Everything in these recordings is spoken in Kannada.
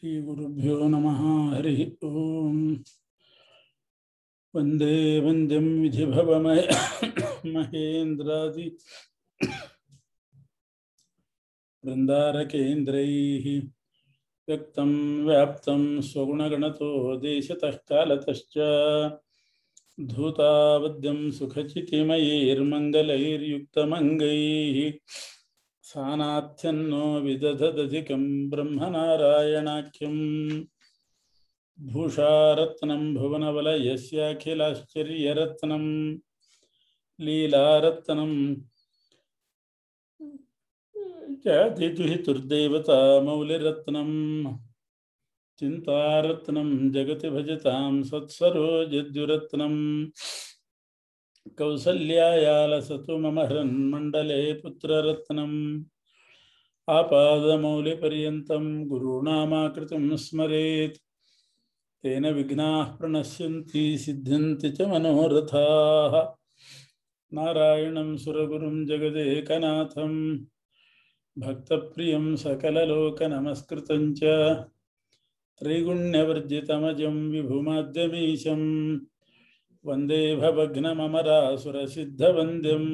श्रीगुरुभ्यो नमः हरिः ॐ वन्दे वन्द्यं विधिभवमय महेन्द्रादि वृन्दारकेन्द्रैः व्यक्तं व्याप्तं स्वगुणगणतो देशतः कालतश्च धूतावद्यं सुखचितिमयैर्मङ्गलैर्युक्तमङ्गैः सानाथ्यन्नो विदधदधिकं ब्रह्मनारायणाख्यं भूषारत्नं भुवनवलयस्याखिलाश्चर्यरत्नं लीलारत्नं जातिजुहितुर्देवता मौलिरत्नं चिन्तारत्नं जगति भजतां सत्सरोजद्युरत्नम् कौसल्यायालसतु मम हृन्मण्डले पुत्ररत्नम् आपादमौलिपर्यन्तं गुरूणामाकृतिं स्मरेत् तेन विघ्नाः प्रणश्यन्ति सिद्ध्यन्ति च मनोरथाः नारायणं सुरगुरुं जगदेकनाथं भक्तप्रियं सकललोकनमस्कृतं च त्रिगुण्यवर्जितमजं विभुमाद्यमीशम् वंदे वन्दे भवघ्नममरासुरसिद्धवन्द्यं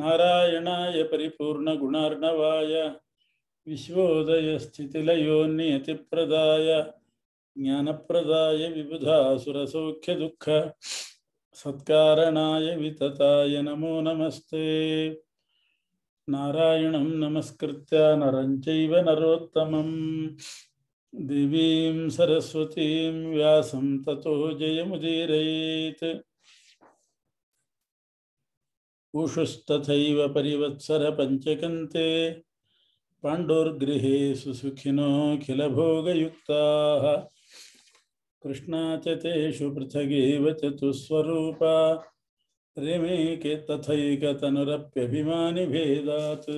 नारायणाय परिपूर्णगुणार्णवाय विश्वोदयस्थितिलयो नियतिप्रदाय ज्ञानप्रदाय दुख सत्कारणाय वितताय नमो नमस्ते नारायण नमस्कृत्य नरं चैव नरोत्तमम् देवीं सरस्वतीं व्यासं ततो जयमुदीरयेत् उषुस्तथैव परिवत्सरपञ्चकन्ते पाण्डोर्गृहे सुसुखिनोऽखिलभोगयुक्ताः कृष्णा च तेषु पृथगेव चतुस्वरूपा रेमेके तथैकतनुरप्यभिमानिभेदात्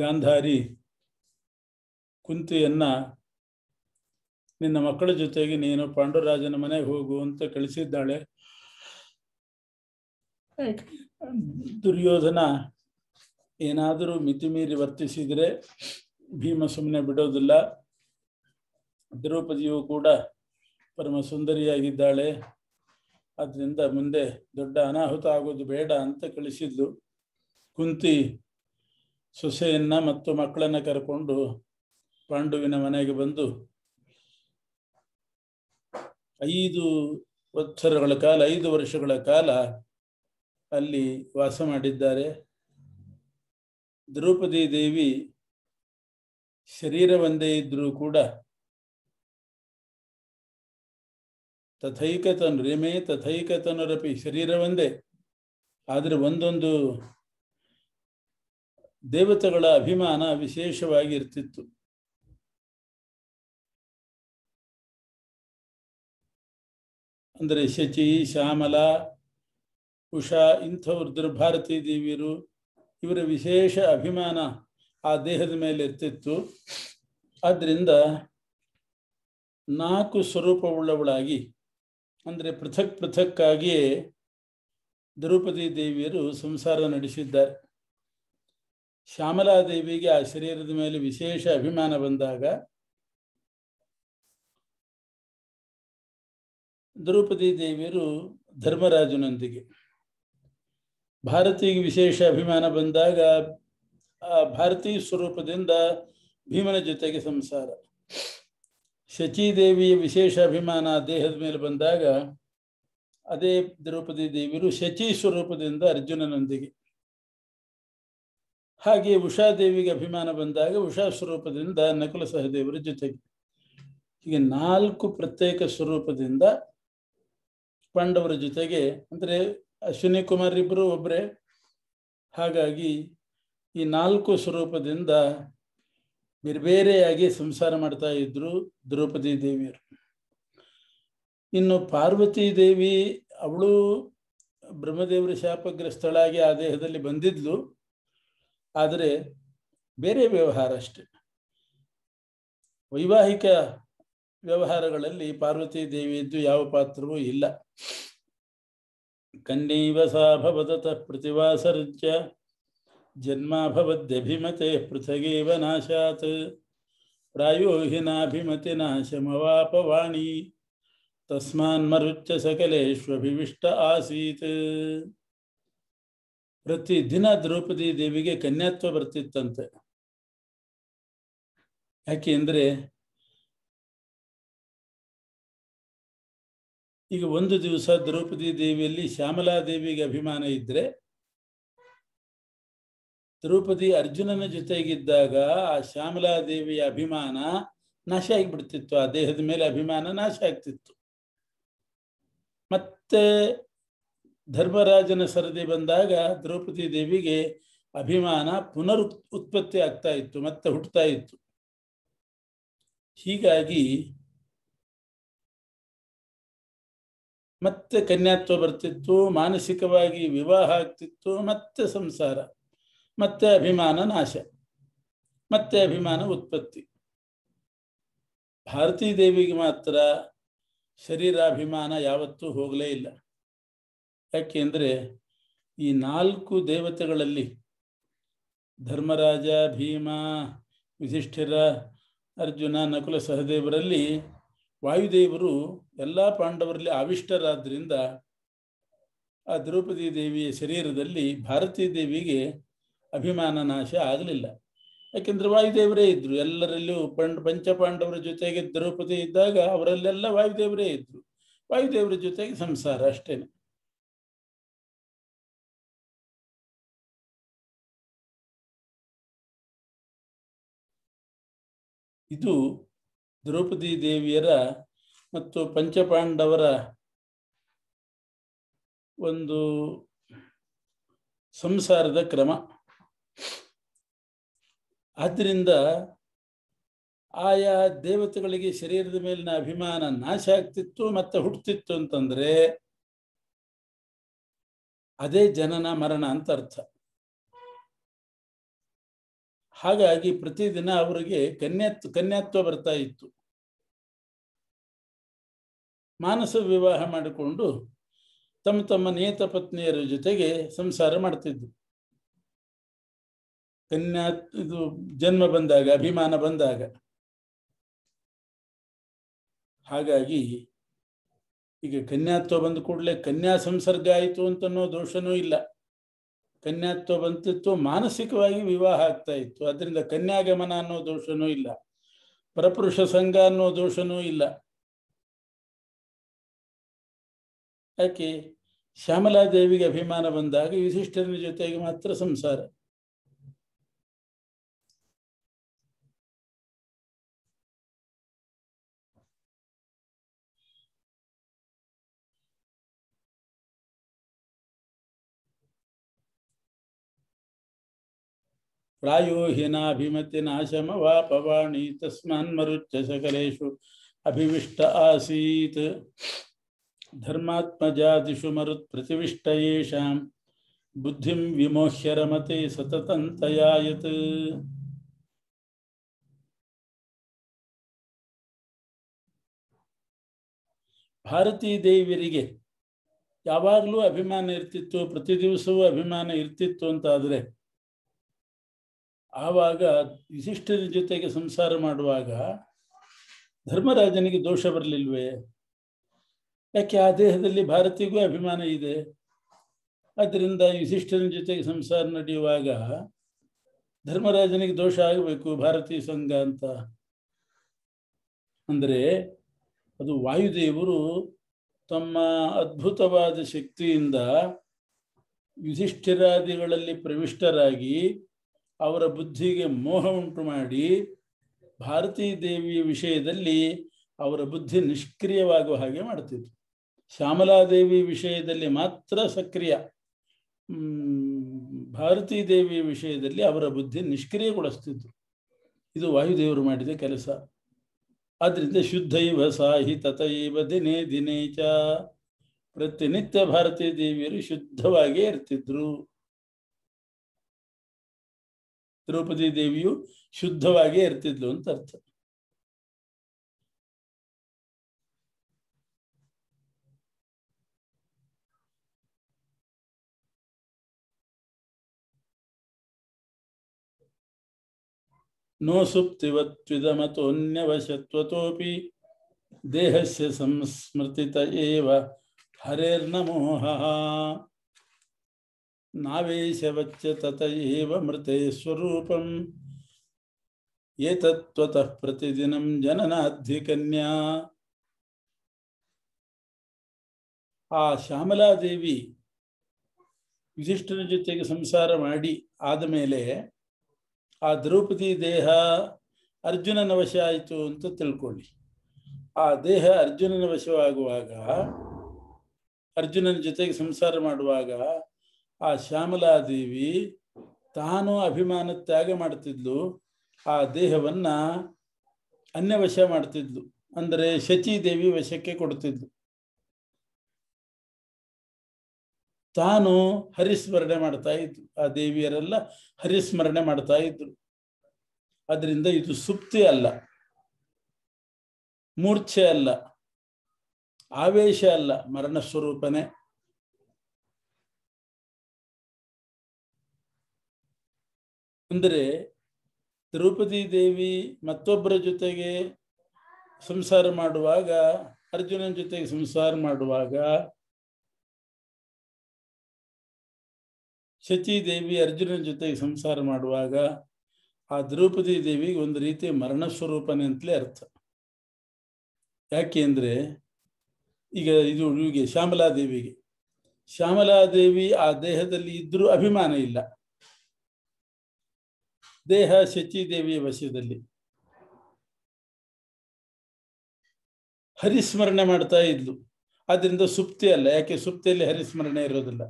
ಗಾಂಧಾರಿ ಕುಂತಿಯನ್ನ ನಿನ್ನ ಮಕ್ಕಳ ಜೊತೆಗೆ ನೀನು ಪಾಂಡುರಾಜನ ಮನೆಗೆ ಹೋಗು ಅಂತ ಕಳಿಸಿದ್ದಾಳೆ ದುರ್ಯೋಧನ ಏನಾದರೂ ಮಿತಿಮೀರಿ ವರ್ತಿಸಿದರೆ ಭೀಮ ಸುಮ್ಮನೆ ಬಿಡೋದಿಲ್ಲ ದ್ರೌಪದಿಯು ಕೂಡ ಪರಮ ಸುಂದರಿಯಾಗಿದ್ದಾಳೆ ಅದರಿಂದ ಮುಂದೆ ದೊಡ್ಡ ಅನಾಹುತ ಆಗೋದು ಬೇಡ ಅಂತ ಕಳಿಸಿದ್ಲು ಕುಂತಿ ಸೊಸೆಯನ್ನ ಮತ್ತು ಮಕ್ಕಳನ್ನ ಕರ್ಕೊಂಡು ಪಾಂಡುವಿನ ಮನೆಗೆ ಬಂದು ಐದು ವತ್ಸರಗಳ ಕಾಲ ಐದು ವರ್ಷಗಳ ಕಾಲ ಅಲ್ಲಿ ವಾಸ ಮಾಡಿದ್ದಾರೆ ದ್ರೌಪದಿ ದೇವಿ ಶರೀರ ಒಂದೇ ಇದ್ರೂ ಕೂಡ ತಥೈಕತನು ರೇಮೇ ತಥೈಕತನರಪಿ ಶರೀರ ಒಂದೇ ಆದರೆ ಒಂದೊಂದು ದೇವತೆಗಳ ಅಭಿಮಾನ ವಿಶೇಷವಾಗಿ ಇರ್ತಿತ್ತು ಅಂದರೆ ಶಚಿ ಶ್ಯಾಮಲ ಉಷಾ ಇಂಥವ್ರು ದುರ್ಭಾರತಿ ದೇವಿಯರು ಇವರ ವಿಶೇಷ ಅಭಿಮಾನ ಆ ದೇಹದ ಮೇಲೆ ಇರ್ತಿತ್ತು ಆದ್ರಿಂದ ನಾಲ್ಕು ಸ್ವರೂಪವುಳ್ಳವಳಾಗಿ ಅಂದರೆ ಪೃಥಕ್ ಪೃಥಕ್ಕಾಗಿಯೇ ದ್ರೌಪದಿ ದೇವಿಯರು ಸಂಸಾರ ನಡೆಸಿದ್ದಾರೆ ಶ್ಯಾಮಲಾದೇವಿಗೆ ಆ ಶರೀರದ ಮೇಲೆ ವಿಶೇಷ ಅಭಿಮಾನ ಬಂದಾಗ ದ್ರೌಪದಿ ದೇವಿಯರು ಧರ್ಮರಾಜನೊಂದಿಗೆ ಭಾರತಿಗೆ ವಿಶೇಷ ಅಭಿಮಾನ ಬಂದಾಗ ಆ ಭಾರತೀ ಸ್ವರೂಪದಿಂದ ಭೀಮನ ಜೊತೆಗೆ ಸಂಸಾರ ಶಚಿದೇವಿಯ ವಿಶೇಷ ಅಭಿಮಾನ ದೇಹದ ಮೇಲೆ ಬಂದಾಗ ಅದೇ ದ್ರೌಪದಿ ದೇವಿಯರು ಶಚಿ ಸ್ವರೂಪದಿಂದ ಅರ್ಜುನನೊಂದಿಗೆ ಹಾಗೆ ಉಷಾದೇವಿಗೆ ಅಭಿಮಾನ ಬಂದಾಗ ಉಷಾ ಸ್ವರೂಪದಿಂದ ನಕುಲ ಸಹದೇವರ ಜೊತೆಗೆ ಹೀಗೆ ನಾಲ್ಕು ಪ್ರತ್ಯೇಕ ಸ್ವರೂಪದಿಂದ ಪಾಂಡವರ ಜೊತೆಗೆ ಅಂದರೆ ಅಶ್ವಿನಿ ಕುಮಾರ್ ಇಬ್ಬರು ಒಬ್ಬರೇ ಹಾಗಾಗಿ ಈ ನಾಲ್ಕು ಸ್ವರೂಪದಿಂದ ಬೇರೆ ಬೇರೆಯಾಗಿ ಸಂಸಾರ ಮಾಡ್ತಾ ಇದ್ರು ದ್ರೌಪದಿ ದೇವಿಯರು ಇನ್ನು ಪಾರ್ವತಿ ದೇವಿ ಅವಳು ಬ್ರಹ್ಮದೇವರ ಶಾಪಗ್ರಸ್ತಳಾಗಿ ಆ ದೇಹದಲ್ಲಿ ಬಂದಿದ್ಲು ಆದರೆ ಬೇರೆ ವ್ಯವಹಾರ ಅಷ್ಟೆ ವೈವಾಹಿಕ ವ್ಯವಹಾರಗಳಲ್ಲಿ ಪಾರ್ವತಿ ದೇವಿಯದ್ದು ಯಾವ ಪಾತ್ರವೂ ಇಲ್ಲ ಕನ್ನೀವ ಸಾ ಭವತಃ ಪ್ರತಿವಾಸರ್ಜ್ಯ ಜನ್ಮಾಭವದ್ಯಭಿಮತೆ ಪೃಥಗೇವ ನಾಶಾತ್ ಪ್ರಾಯೋ ಹಿ ನಾಭಿಮತಿ ನಾಶಮವಾಪವಾಣಿ ತಸ್ಮಾನ್ ಮರುಚ್ಯ ಸಕಲೇಷ್ವಭಿವಿಷ್ಟ ಆಸೀತ್ ಪ್ರತಿ ದಿನ ದ್ರೌಪದಿ ದೇವಿಗೆ ಕನ್ಯಾತ್ವ ಬರ್ತಿತ್ತಂತೆ ಯಾಕೆ ಅಂದ್ರೆ ಈಗ ಒಂದು ದಿವಸ ದ್ರೌಪದಿ ದೇವಿಯಲ್ಲಿ ಶ್ಯಾಮಲಾ ದೇವಿಗೆ ಅಭಿಮಾನ ಇದ್ರೆ ದ್ರೌಪದಿ ಅರ್ಜುನನ ಜೊತೆಗಿದ್ದಾಗ ಆ ಶ್ಯಾಮಲಾ ದೇವಿಯ ಅಭಿಮಾನ ನಾಶ ಆಗಿಬಿಡ್ತಿತ್ತು ಆ ದೇಹದ ಮೇಲೆ ಅಭಿಮಾನ ನಾಶ ಆಗ್ತಿತ್ತು ಮತ್ತೆ ಧರ್ಮರಾಜನ ಸರದಿ ಬಂದಾಗ ದ್ರೌಪದಿ ದೇವಿಗೆ ಅಭಿಮಾನ ಪುನರ್ ಉತ್ಪತ್ತಿ ಆಗ್ತಾ ಇತ್ತು ಮತ್ತೆ ಹುಟ್ಟುತ್ತಾ ಇತ್ತು ಹೀಗಾಗಿ ಮತ್ತೆ ಕನ್ಯಾತ್ವ ಬರ್ತಿತ್ತು ಮಾನಸಿಕವಾಗಿ ವಿವಾಹ ಆಗ್ತಿತ್ತು ಮತ್ತೆ ಸಂಸಾರ ಮತ್ತೆ ಅಭಿಮಾನ ನಾಶ ಮತ್ತೆ ಅಭಿಮಾನ ಉತ್ಪತ್ತಿ ಭಾರತೀ ದೇವಿಗೆ ಮಾತ್ರ ಶರೀರಾಭಿಮಾನ ಯಾವತ್ತೂ ಹೋಗಲೇ ಇಲ್ಲ ಯಾಕೆ ಅಂದರೆ ಈ ನಾಲ್ಕು ದೇವತೆಗಳಲ್ಲಿ ಧರ್ಮರಾಜ ಭೀಮ ವಿಧಿಷ್ಠಿರ ಅರ್ಜುನ ನಕುಲ ಸಹದೇವರಲ್ಲಿ ವಾಯುದೇವರು ಎಲ್ಲ ಪಾಂಡವರಲ್ಲಿ ಆವಿಷ್ಟರಾದ್ದರಿಂದ ಆ ದ್ರೌಪದಿ ದೇವಿಯ ಶರೀರದಲ್ಲಿ ಭಾರತೀ ದೇವಿಗೆ ಅಭಿಮಾನ ನಾಶ ಆಗಲಿಲ್ಲ ಯಾಕೆಂದರೆ ವಾಯುದೇವರೇ ಇದ್ದರು ಎಲ್ಲರಲ್ಲೂ ಪಂಡ್ ಪಂಚಪಾಂಡವರ ಜೊತೆಗೆ ದ್ರೌಪದಿ ಇದ್ದಾಗ ಅವರಲ್ಲೆಲ್ಲ ವಾಯುದೇವರೇ ಇದ್ದರು ವಾಯುದೇವರ ಜೊತೆಗೆ ಸಂಸಾರ ಅಷ್ಟೇ ಇದು ದ್ರೌಪದಿ ದೇವಿಯರ ಮತ್ತು ಪಂಚಪಾಂಡವರ ಒಂದು ಸಂಸಾರದ ಕ್ರಮ ಆದ್ದರಿಂದ ಆಯಾ ದೇವತೆಗಳಿಗೆ ಶರೀರದ ಮೇಲಿನ ಅಭಿಮಾನ ನಾಶ ಆಗ್ತಿತ್ತು ಮತ್ತೆ ಹುಟ್ಟುತ್ತಿತ್ತು ಅಂತಂದ್ರೆ ಅದೇ ಜನನ ಮರಣ ಅಂತ ಅರ್ಥ ಹಾಗಾಗಿ ಪ್ರತಿದಿನ ಅವರಿಗೆ ಕನ್ಯಾತ್ ಕನ್ಯಾತ್ವ ಬರ್ತಾ ಇತ್ತು ಮಾನಸ ವಿವಾಹ ಮಾಡಿಕೊಂಡು ತಮ್ಮ ತಮ್ಮ ನಿಯತ ಪತ್ನಿಯರ ಜೊತೆಗೆ ಸಂಸಾರ ಮಾಡ್ತಿದ್ರು ಕನ್ಯಾ ಇದು ಜನ್ಮ ಬಂದಾಗ ಅಭಿಮಾನ ಬಂದಾಗ ಹಾಗಾಗಿ ಈಗ ಕನ್ಯಾತ್ವ ಬಂದ ಕೂಡಲೇ ಕನ್ಯಾ ಸಂಸರ್ಗ ಆಯಿತು ಅಂತನೋ ದೋಷನೂ ಇಲ್ಲ ಕನ್ಯಾತ್ವ ಬಂತಿತ್ತು ಮಾನಸಿಕವಾಗಿ ವಿವಾಹ ಆಗ್ತಾ ಇತ್ತು ಅದರಿಂದ ಕನ್ಯಾಗಮನ ಅನ್ನೋ ದೋಷನೂ ಇಲ್ಲ ಪರಪುರುಷ ಸಂಘ ಅನ್ನೋ ದೋಷನೂ ಇಲ್ಲ ಯಾಕೆ ಶ್ಯಾಮಲಾದೇವಿಗೆ ಅಭಿಮಾನ ಬಂದಾಗ ವಿಶಿಷ್ಟರ ಜೊತೆಗೆ ಮಾತ್ರ ಸಂಸಾರ ಪ್ರಾಯೋಹಿಮತಿ ಪಿ ತಸ್ಮನ್ ಮರುತ್ ಚಷಕರ ಅಭಿವಿಷ್ಟ ಆಸೀತ್ ಜಾತಿಷು ಮರುತ್ ಪ್ರತಿವಿಷ್ಟ ವಿಮೋಹ್ಯರಮತೆ ಸತತಂತಯಾಯತ್ ಭಾರತೀ ದೇವಿಯರಿಗೆ ಯಾವಾಗಲೂ ಅಭಿಮಾನ ಇರ್ತಿತ್ತು ಪ್ರತಿ ದಿವಸವೂ ಅಭಿಮಾನ ಇರ್ತಿತ್ತು ಅಂತಾದರೆ ಆವಾಗ ವಿಶಿಷ್ಟರ ಜೊತೆಗೆ ಸಂಸಾರ ಮಾಡುವಾಗ ಧರ್ಮರಾಜನಿಗೆ ದೋಷ ಬರಲಿಲ್ವೇ ಯಾಕೆ ಆ ದೇಹದಲ್ಲಿ ಭಾರತಿಗೂ ಅಭಿಮಾನ ಇದೆ ಆದ್ದರಿಂದ ವಿಶಿಷ್ಟರ ಜೊತೆಗೆ ಸಂಸಾರ ನಡೆಯುವಾಗ ಧರ್ಮರಾಜನಿಗೆ ದೋಷ ಆಗಬೇಕು ಭಾರತೀಯ ಸಂಘ ಅಂತ ಅಂದರೆ ಅದು ವಾಯುದೇವರು ತಮ್ಮ ಅದ್ಭುತವಾದ ಶಕ್ತಿಯಿಂದ ವಿಶಿಷ್ಟರಾದಿಗಳಲ್ಲಿ ಪ್ರವಿಷ್ಟರಾಗಿ ಅವರ ಬುದ್ಧಿಗೆ ಮೋಹ ಉಂಟು ಮಾಡಿ ಭಾರತೀ ದೇವಿಯ ವಿಷಯದಲ್ಲಿ ಅವರ ಬುದ್ಧಿ ನಿಷ್ಕ್ರಿಯವಾಗುವ ಹಾಗೆ ಮಾಡ್ತಿದ್ರು ಶ್ಯಾಮಲಾದೇವಿ ವಿಷಯದಲ್ಲಿ ಮಾತ್ರ ಸಕ್ರಿಯ ಭಾರತೀ ದೇವಿಯ ವಿಷಯದಲ್ಲಿ ಅವರ ಬುದ್ಧಿ ನಿಷ್ಕ್ರಿಯಗೊಳಿಸ್ತಿದ್ರು ಇದು ವಾಯುದೇವರು ಮಾಡಿದ ಕೆಲಸ ಆದ್ರಿಂದ ಶುದ್ಧೈವ ಸಾಹಿ ತಥೈವ ದಿನೇ ದಿನೇಚ ಪ್ರತಿನಿತ್ಯ ಭಾರತೀಯ ದೇವಿಯರು ಶುದ್ಧವಾಗಿಯೇ ಇರ್ತಿದ್ರು ದ್ರೌಪದಿ ದೇವಿಯು ಶುದ್ಧವಾಗಿ ಇರ್ತಿದ್ಲು ಅಂತ ಅರ್ಥ ನೋ ಸುಪ್ತಿವತ್ವಿದಮತೋನ್ಯವಶತ್ವತೋಪಿ ದೇಹಸ್ಯ ಸಂಸ್ಮೃತಿತ ಏವ ಹರೇರ್ನ ಮೋಹ नावेशवच्च ಮೃತೆ ಸ್ವರೂಪಂ स्वरूपम् ಪ್ರತಿದಿನಂ ಜನನಾಧಿ ಕನ್ಯಾ ಆ ಶ್ಯಾಮಲಾದೇವಿ ಯುಧಿಷ್ಠನ ಜೊತೆಗೆ ಸಂಸಾರ ಮಾಡಿ ಆದಮೇಲೆ ಆ ದ್ರೌಪದಿ ದೇಹ ಅರ್ಜುನನ ವಶ ಆಯಿತು ಅಂತ ತಿಳ್ಕೊಳ್ಳಿ ಆ ದೇಹ ಅರ್ಜುನನ ವಶವಾಗುವಾಗ ಅರ್ಜುನನ ಜೊತೆಗೆ ಸಂಸಾರ ಮಾಡುವಾಗ ಆ ಶ್ಯಾಮಲಾದೇವಿ ತಾನು ಅಭಿಮಾನ ತ್ಯಾಗ ಮಾಡ್ತಿದ್ಲು ಆ ದೇಹವನ್ನ ಅನ್ಯವಶ ಮಾಡ್ತಿದ್ಲು ಅಂದರೆ ದೇವಿ ವಶಕ್ಕೆ ಕೊಡ್ತಿದ್ಲು ತಾನು ಹರಿಸ್ಮರಣೆ ಮಾಡ್ತಾ ಇದ್ರು ಆ ದೇವಿಯರೆಲ್ಲ ಹರಿಸ್ಮರಣೆ ಮಾಡ್ತಾ ಇದ್ರು ಅದರಿಂದ ಇದು ಸುಪ್ತಿ ಅಲ್ಲ ಮೂರ್ಛೆ ಅಲ್ಲ ಆವೇಶ ಅಲ್ಲ ಮರಣ ಸ್ವರೂಪನೇ ಅಂದರೆ ದ್ರೌಪದಿ ದೇವಿ ಮತ್ತೊಬ್ಬರ ಜೊತೆಗೆ ಸಂಸಾರ ಮಾಡುವಾಗ ಅರ್ಜುನನ ಜೊತೆಗೆ ಸಂಸಾರ ಮಾಡುವಾಗ ದೇವಿ ಅರ್ಜುನನ ಜೊತೆಗೆ ಸಂಸಾರ ಮಾಡುವಾಗ ಆ ದ್ರೌಪದಿ ದೇವಿಗೆ ಒಂದು ರೀತಿಯ ಮರಣ ಸ್ವರೂಪನೆ ಅಂತಲೇ ಅರ್ಥ ಯಾಕೆ ಅಂದರೆ ಈಗ ಇದು ಇವಿಗೆ ಶ್ಯಾಮಲಾದೇವಿಗೆ ಶ್ಯಾಮಲಾದೇವಿ ಆ ದೇಹದಲ್ಲಿ ಇದ್ದರೂ ಅಭಿಮಾನ ಇಲ್ಲ ದೇಹ ಶಚಿದೇವಿಯ ವಶದಲ್ಲಿ ಹರಿಸ್ಮರಣೆ ಮಾಡ್ತಾ ಇದ್ಲು ಅದರಿಂದ ಸುಪ್ತಿ ಅಲ್ಲ ಯಾಕೆ ಸುಪ್ತಿಯಲ್ಲಿ ಹರಿಸ್ಮರಣೆ ಇರೋದಿಲ್ಲ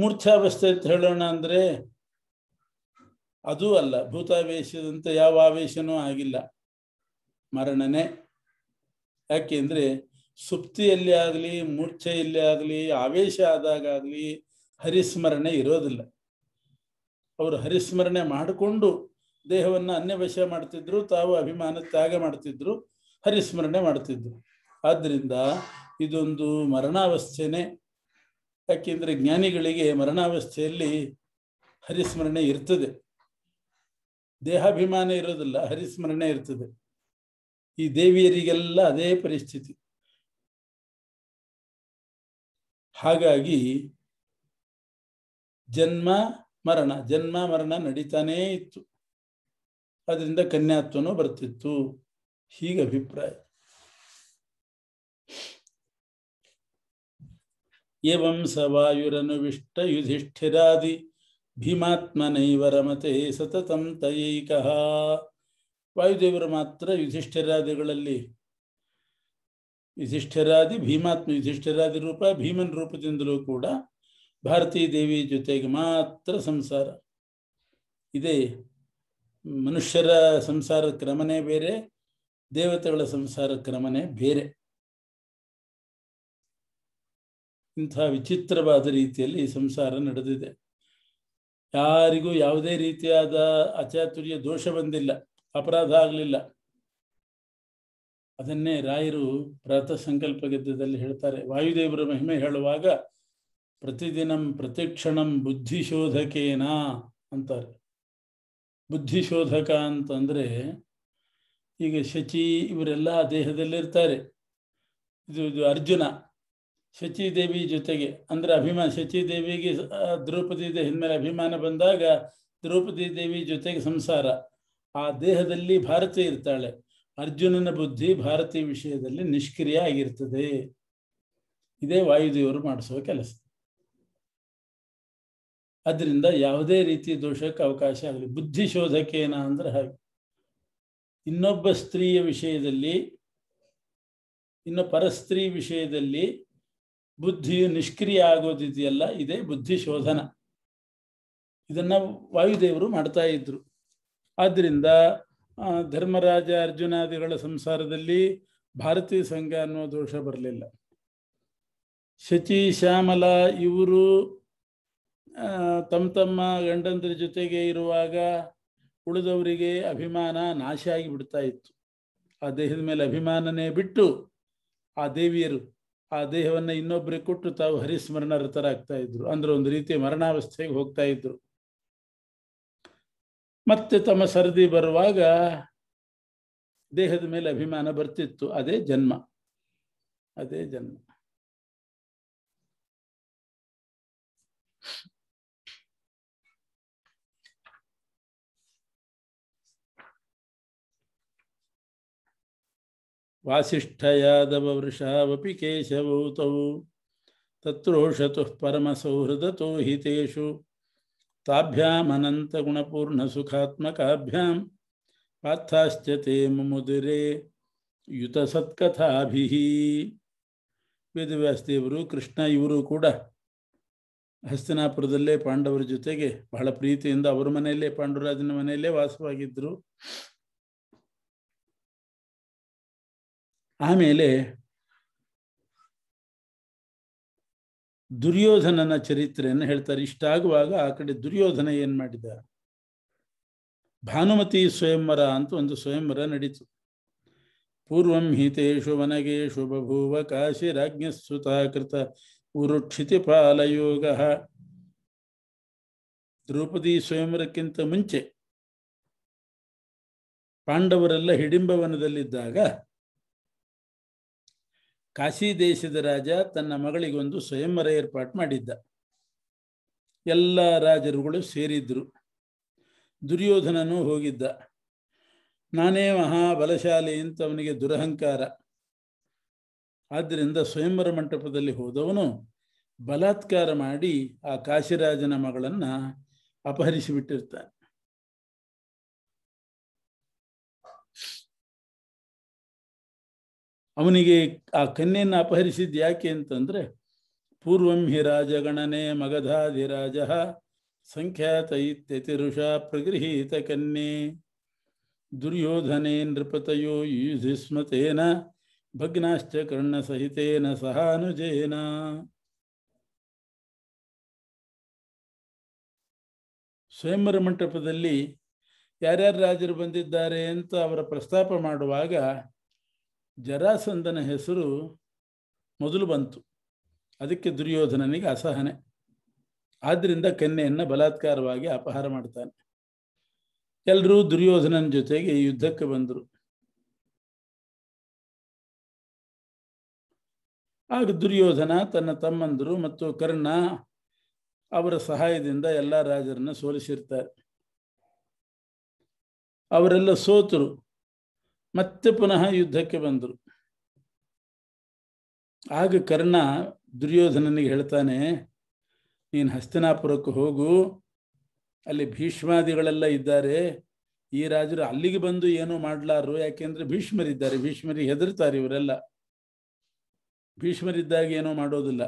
ಮೂರ್ಛಾವಸ್ಥೆ ಅಂತ ಹೇಳೋಣ ಅಂದ್ರೆ ಅದೂ ಅಲ್ಲ ಭೂತಾವೇಶದಂತ ಯಾವ ಆವೇಶನೂ ಆಗಿಲ್ಲ ಮರಣನೆ ಯಾಕೆಂದ್ರೆ ಸುಪ್ತಿಯಲ್ಲಿ ಆಗ್ಲಿ ಮೂರ್ಛೆಯಲ್ಲಿ ಆಗ್ಲಿ ಆವೇಶ ಆದಾಗಾಗಲಿ ಹರಿಸ್ಮರಣೆ ಇರೋದಿಲ್ಲ ಅವರು ಹರಿಸ್ಮರಣೆ ಮಾಡಿಕೊಂಡು ದೇಹವನ್ನು ಅನ್ಯವಶ ಮಾಡ್ತಿದ್ರು ತಾವು ಅಭಿಮಾನ ತ್ಯಾಗ ಮಾಡ್ತಿದ್ರು ಹರಿಸ್ಮರಣೆ ಮಾಡ್ತಿದ್ರು ಆದ್ದರಿಂದ ಇದೊಂದು ಮರಣಾವಸ್ಥೆನೇ ಯಾಕೆಂದರೆ ಜ್ಞಾನಿಗಳಿಗೆ ಮರಣಾವಸ್ಥೆಯಲ್ಲಿ ಹರಿಸ್ಮರಣೆ ಇರ್ತದೆ ದೇಹಾಭಿಮಾನ ಇರೋದಿಲ್ಲ ಹರಿಸ್ಮರಣೆ ಇರ್ತದೆ ಈ ದೇವಿಯರಿಗೆಲ್ಲ ಅದೇ ಪರಿಸ್ಥಿತಿ ಹಾಗಾಗಿ ಜನ್ಮ ಮರಣ ಜನ್ಮ ಮರಣ ನಡೀತಾನೇ ಇತ್ತು ಅದರಿಂದ ಕನ್ಯಾತ್ವನೂ ಬರ್ತಿತ್ತು ಹೀಗೆ ಅಭಿಪ್ರಾಯ ಏವಂ ಸ ವಿಷ್ಠ ಯುಧಿಷ್ಠಿರಾದಿ ಭೀಮಾತ್ಮನೈವರ ಮತೆ ಸತತಂ ತಯೈಕಃ ವಾಯುದೇವರು ಮಾತ್ರ ಯುಧಿಷ್ಠಿರಾದಿಗಳಲ್ಲಿ ಯುಧಿಷ್ಠಿರಾದಿ ಭೀಮಾತ್ಮ ಯುಧಿಷ್ಠಿರಾದಿ ರೂಪ ಭೀಮನ್ ರೂಪದಿಂದಲೂ ಕೂಡ ಭಾರತೀ ದೇವಿ ಜೊತೆಗೆ ಮಾತ್ರ ಸಂಸಾರ ಇದೇ ಮನುಷ್ಯರ ಸಂಸಾರ ಕ್ರಮನೇ ಬೇರೆ ದೇವತೆಗಳ ಸಂಸಾರ ಕ್ರಮನೇ ಬೇರೆ ಇಂಥ ವಿಚಿತ್ರವಾದ ರೀತಿಯಲ್ಲಿ ಸಂಸಾರ ನಡೆದಿದೆ ಯಾರಿಗೂ ಯಾವುದೇ ರೀತಿಯಾದ ಅಚಾತುರ್ಯ ದೋಷ ಬಂದಿಲ್ಲ ಅಪರಾಧ ಆಗಲಿಲ್ಲ ಅದನ್ನೇ ರಾಯರು ಪ್ರಾತಃ ಸಂಕಲ್ಪ ಗೆದ್ದದಲ್ಲಿ ಹೇಳ್ತಾರೆ ವಾಯುದೇವರ ಮಹಿಮೆ ಹೇಳುವಾಗ ಪ್ರತಿದಿನಂ ಪ್ರತಿಕ್ಷಣಂ ಬುದ್ಧಿಶೋಧಕೇನ ಅಂತಾರೆ ಬುದ್ಧಿಶೋಧಕ ಅಂತಂದರೆ ಈಗ ಶಚಿ ಇವರೆಲ್ಲ ದೇಹದಲ್ಲಿರ್ತಾರೆ ಇದು ಇದು ಅರ್ಜುನ ಶಚಿದೇವಿ ಜೊತೆಗೆ ಅಂದರೆ ಅಭಿಮಾನ ಶಚಿದೇವಿಗೆ ದ್ರೌಪದಿ ದೇಹದ ಮೇಲೆ ಅಭಿಮಾನ ಬಂದಾಗ ದ್ರೌಪದಿ ದೇವಿ ಜೊತೆಗೆ ಸಂಸಾರ ಆ ದೇಹದಲ್ಲಿ ಭಾರತಿ ಇರ್ತಾಳೆ ಅರ್ಜುನನ ಬುದ್ಧಿ ಭಾರತೀಯ ವಿಷಯದಲ್ಲಿ ನಿಷ್ಕ್ರಿಯ ಆಗಿರ್ತದೆ ಇದೇ ವಾಯುದೇವರು ಮಾಡಿಸುವ ಕೆಲಸ ಅದರಿಂದ ಯಾವುದೇ ರೀತಿ ದೋಷಕ್ಕೆ ಅವಕಾಶ ಆಗಲಿ ಬುದ್ಧಿ ಶೋಧಕೇನ ಅಂದ್ರೆ ಹಾಗೆ ಇನ್ನೊಬ್ಬ ಸ್ತ್ರೀಯ ವಿಷಯದಲ್ಲಿ ಇನ್ನು ಪರಸ್ತ್ರೀ ವಿಷಯದಲ್ಲಿ ಬುದ್ಧಿಯು ನಿಷ್ಕ್ರಿಯ ಆಗೋದಿದೆಯಲ್ಲ ಇದೇ ಬುದ್ಧಿ ಶೋಧನ ಇದನ್ನ ವಾಯುದೇವರು ಮಾಡ್ತಾ ಇದ್ರು ಆದ್ರಿಂದ ಧರ್ಮರಾಜ ಅರ್ಜುನಾದಿಗಳ ಸಂಸಾರದಲ್ಲಿ ಭಾರತೀಯ ಸಂಘ ಅನ್ನೋ ದೋಷ ಬರಲಿಲ್ಲ ಶಚಿ ಶ್ಯಾಮಲ ಇವರು ತಮ್ಮ ತಮ್ಮ ಗಂಡಂದ್ರ ಜೊತೆಗೆ ಇರುವಾಗ ಉಳಿದವರಿಗೆ ಅಭಿಮಾನ ನಾಶ ಬಿಡ್ತಾ ಇತ್ತು ಆ ದೇಹದ ಮೇಲೆ ಅಭಿಮಾನನೇ ಬಿಟ್ಟು ಆ ದೇವಿಯರು ಆ ದೇಹವನ್ನು ಇನ್ನೊಬ್ಬರಿಗೆ ಕೊಟ್ಟು ತಾವು ಹರಿಸ್ಮರಣರತರಾಗ್ತಾ ಇದ್ರು ಅಂದ್ರೆ ಒಂದು ರೀತಿಯ ಮರಣಾವಸ್ಥೆಗೆ ಹೋಗ್ತಾ ಇದ್ರು ಮತ್ತೆ ತಮ್ಮ ಸರದಿ ಬರುವಾಗ ದೇಹದ ಮೇಲೆ ಅಭಿಮಾನ ಬರ್ತಿತ್ತು ಅದೇ ಜನ್ಮ ಅದೇ ಜನ್ಮ वासिष्ठयादववृषावपि ಕೇಶವೂತವು ತತ್ರೋಷತು ಪರಮಸೌಹೃದತೋ ಹಿತೇಶು हि ಗುಣಪೂರ್ಣ ಸುಖಾತ್ಮಕಾಭ್ಯಾಂ पार्थाश्च ಯುತ ಯುತಸತ್ಕಥಾಭಿಹಿ ವೇದವ್ಯಾಸದೇವರು ಕೃಷ್ಣ ಇವರು ಕೂಡ ಹಸ್ತಿನಾಪುರದಲ್ಲೇ ಪಾಂಡವರ ಜೊತೆಗೆ ಬಹಳ ಪ್ರೀತಿಯಿಂದ ಅವರ ಮನೆಯಲ್ಲೇ ಪಾಂಡುರಾಜನ ಮನೆಯಲ್ಲೇ ವಾಸವಾಗಿದ್ದರು ಆಮೇಲೆ ದುರ್ಯೋಧನನ ಚರಿತ್ರೆಯನ್ನು ಹೇಳ್ತಾರೆ ಆಗುವಾಗ ಆ ಕಡೆ ದುರ್ಯೋಧನ ಏನು ಮಾಡಿದ ಭಾನುಮತಿ ಸ್ವಯಂವರ ಅಂತ ಒಂದು ಸ್ವಯಂವರ ನಡೀತು ಪೂರ್ವಂ ಹಿತೇಶು ವನಗೇಶು ಬಭೂವ ಕೃತ ಉರುಕ್ಷಿತಿ ಪಾಲಯೋಗ ದ್ರೌಪದಿ ಸ್ವಯಂವರಕ್ಕಿಂತ ಮುಂಚೆ ಪಾಂಡವರೆಲ್ಲ ಹಿಡಿಂಬವನದಲ್ಲಿದ್ದಾಗ ಕಾಶಿ ದೇಶದ ರಾಜ ತನ್ನ ಮಗಳಿಗೊಂದು ಸ್ವಯಂವರ ಏರ್ಪಾಟ್ ಮಾಡಿದ್ದ ಎಲ್ಲ ರಾಜರುಗಳು ಸೇರಿದ್ರು ದುರ್ಯೋಧನನು ಹೋಗಿದ್ದ ನಾನೇ ಮಹಾಬಲಶಾಲಿ ಅಂತ ಅವನಿಗೆ ದುರಹಂಕಾರ ಆದ್ದರಿಂದ ಸ್ವಯಂವರ ಮಂಟಪದಲ್ಲಿ ಹೋದವನು ಬಲಾತ್ಕಾರ ಮಾಡಿ ಆ ಕಾಶಿರಾಜನ ಮಗಳನ್ನು ಅಪಹರಿಸಿಬಿಟ್ಟಿರ್ತಾನೆ ಅವನಿಗೆ ಆ ಕನ್ಯೆಯನ್ನು ಅಪಹರಿಸಿದ್ದು ಯಾಕೆ ಅಂತಂದ್ರೆ ಪೂರ್ವಂ ಹಿ ರಾಜಗಣನೆ ಮಗಧಾಧಿರಾಜ ಸಂಖ್ಯಾತ ಇತ್ಯತಿರುಷ ಪ್ರಗೃಹೀತ ಕನ್ಯೆ ದುರ್ಯೋಧನೆ ನೃಪತಯೋ ಯುಧಿಸ್ಮತೇನ ಭಗ್ನಾಶ್ಚ ಕರ್ಣ ಸಹಿತೇನ ಸಹಾನುಜೇನ ಸ್ವಯಂವರ ಮಂಟಪದಲ್ಲಿ ಯಾರ್ಯಾರು ರಾಜರು ಬಂದಿದ್ದಾರೆ ಅಂತ ಅವರ ಪ್ರಸ್ತಾಪ ಮಾಡುವಾಗ ಜರಾಸಂದನ ಹೆಸರು ಮೊದಲು ಬಂತು ಅದಕ್ಕೆ ದುರ್ಯೋಧನನಿಗೆ ಅಸಹನೆ ಆದ್ದರಿಂದ ಕೆನ್ನೆಯನ್ನು ಬಲಾತ್ಕಾರವಾಗಿ ಅಪಹಾರ ಮಾಡ್ತಾನೆ ಎಲ್ಲರೂ ದುರ್ಯೋಧನನ ಜೊತೆಗೆ ಯುದ್ಧಕ್ಕೆ ಬಂದರು ಆಗ ದುರ್ಯೋಧನ ತನ್ನ ತಮ್ಮಂದರು ಮತ್ತು ಕರ್ಣ ಅವರ ಸಹಾಯದಿಂದ ಎಲ್ಲ ರಾಜರನ್ನ ಸೋಲಿಸಿರ್ತಾರೆ ಅವರೆಲ್ಲ ಸೋತರು ಮತ್ತೆ ಪುನಃ ಯುದ್ಧಕ್ಕೆ ಬಂದರು ಆಗ ಕರ್ಣ ದುರ್ಯೋಧನನಿಗೆ ಹೇಳ್ತಾನೆ ನೀನು ಹಸ್ತಿನಾಪುರಕ್ಕೆ ಹೋಗು ಅಲ್ಲಿ ಭೀಷ್ಮಾದಿಗಳೆಲ್ಲ ಇದ್ದಾರೆ ಈ ರಾಜರು ಅಲ್ಲಿಗೆ ಬಂದು ಏನೂ ಮಾಡಲಾರು ಯಾಕೆಂದ್ರೆ ಭೀಷ್ಮರಿದ್ದಾರೆ ಭೀಷ್ಮರಿಗೆ ಹೆದರ್ತಾರೆ ಇವರೆಲ್ಲ ಭೀಷ್ಮರಿದ್ದಾಗ ಏನೋ ಮಾಡೋದಿಲ್ಲ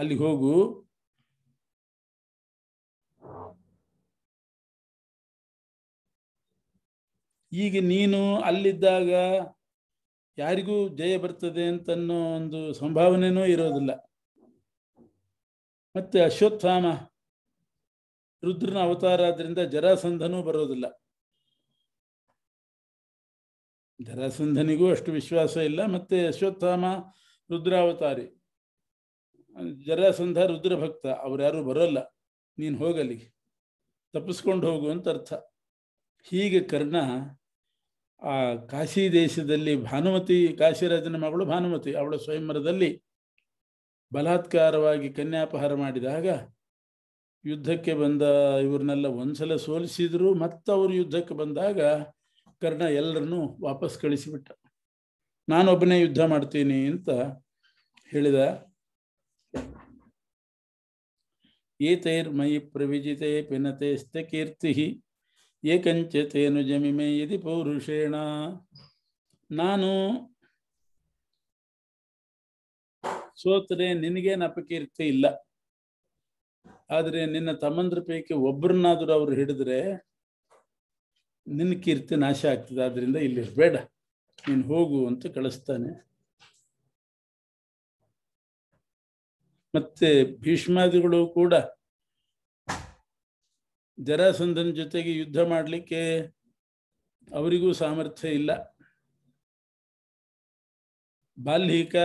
ಅಲ್ಲಿಗೆ ಹೋಗು ಈಗ ನೀನು ಅಲ್ಲಿದ್ದಾಗ ಯಾರಿಗೂ ಜಯ ಬರ್ತದೆ ಅಂತನ್ನೋ ಒಂದು ಸಂಭಾವನೆನೂ ಇರೋದಿಲ್ಲ ಮತ್ತೆ ಅಶ್ವತ್ಥಾಮ ರುದ್ರನ ಅವತಾರ ಆದ್ರಿಂದ ಜರಾಸಂಧನೂ ಬರೋದಿಲ್ಲ ಜರಾಸಂಧನಿಗೂ ಅಷ್ಟು ವಿಶ್ವಾಸ ಇಲ್ಲ ಮತ್ತೆ ಅಶ್ವತ್ಥಾಮ ರುದ್ರಾವತಾರಿ ಜರಾಸಂಧ ರುದ್ರ ಭಕ್ತ ಯಾರು ಬರೋಲ್ಲ ನೀನು ಹೋಗಲಿ ತಪ್ಪಿಸ್ಕೊಂಡು ಹೋಗು ಅಂತ ಅರ್ಥ ಹೀಗೆ ಕರ್ಣ ಆ ಕಾಶಿ ದೇಶದಲ್ಲಿ ಭಾನುಮತಿ ಕಾಶಿರಾಜನ ಮಗಳು ಭಾನುಮತಿ ಅವಳ ಸ್ವಯಂವರದಲ್ಲಿ ಬಲಾತ್ಕಾರವಾಗಿ ಕನ್ಯಾಪಹಾರ ಮಾಡಿದಾಗ ಯುದ್ಧಕ್ಕೆ ಬಂದ ಇವ್ರನ್ನೆಲ್ಲ ಒಂದ್ಸಲ ಸೋಲಿಸಿದ್ರು ಮತ್ತವರು ಯುದ್ಧಕ್ಕೆ ಬಂದಾಗ ಕರ್ಣ ಎಲ್ಲರನ್ನೂ ವಾಪಸ್ ಕಳಿಸಿಬಿಟ್ಟ ನಾನೊಬ್ಬನೇ ಯುದ್ಧ ಮಾಡ್ತೀನಿ ಅಂತ ಹೇಳಿದ ಏತೈರ್ ಮಯಿ ಪ್ರವಿಜಿತೆ ಪಿನತೆ ಕೀರ್ತಿ ಏಕಂಚತೇನು ತೇನು ಜಮಿಮೆ ಯದಿ ಪೌರುಷೇಣ ನಾನು ಸೋತರೆ ನಿನಗೇನು ಅಪಕೀರ್ತಿ ಇಲ್ಲ ಆದರೆ ನಿನ್ನ ತಮ್ಮಂದ್ರ ಪೈಕಿ ಒಬ್ಬರನ್ನಾದರೂ ಅವ್ರು ಹಿಡಿದ್ರೆ ನಿನ್ನ ಕೀರ್ತಿ ನಾಶ ಆಗ್ತದೆ ಆದ್ರಿಂದ ಬೇಡ ನೀನು ಹೋಗು ಅಂತ ಕಳಿಸ್ತಾನೆ ಮತ್ತೆ ಭೀಷ್ಮಾದಿಗಳು ಕೂಡ ಜರಾಸಂಧನ ಜೊತೆಗೆ ಯುದ್ಧ ಮಾಡಲಿಕ್ಕೆ ಅವರಿಗೂ ಸಾಮರ್ಥ್ಯ ಇಲ್ಲ ಬಾಲ್ಹಿಕ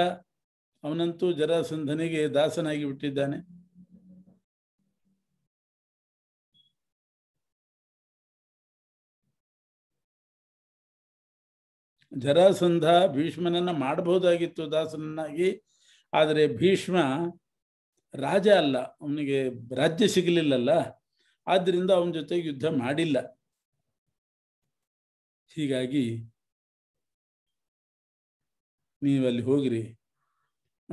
ಅವನಂತೂ ಜರಾಸಂಧನಿಗೆ ದಾಸನಾಗಿ ಬಿಟ್ಟಿದ್ದಾನೆ ಜರಾಸಂಧ ಭೀಷ್ಮನನ್ನ ಮಾಡಬಹುದಾಗಿತ್ತು ದಾಸನನ್ನಾಗಿ ಆದರೆ ಭೀಷ್ಮ ರಾಜ ಅಲ್ಲ ಅವನಿಗೆ ರಾಜ್ಯ ಸಿಗಲಿಲ್ಲಲ್ಲ ಆದ್ದರಿಂದ ಅವನ ಜೊತೆ ಯುದ್ಧ ಮಾಡಿಲ್ಲ ಹೀಗಾಗಿ ನೀವಲ್ಲಿ ಹೋಗಿರಿ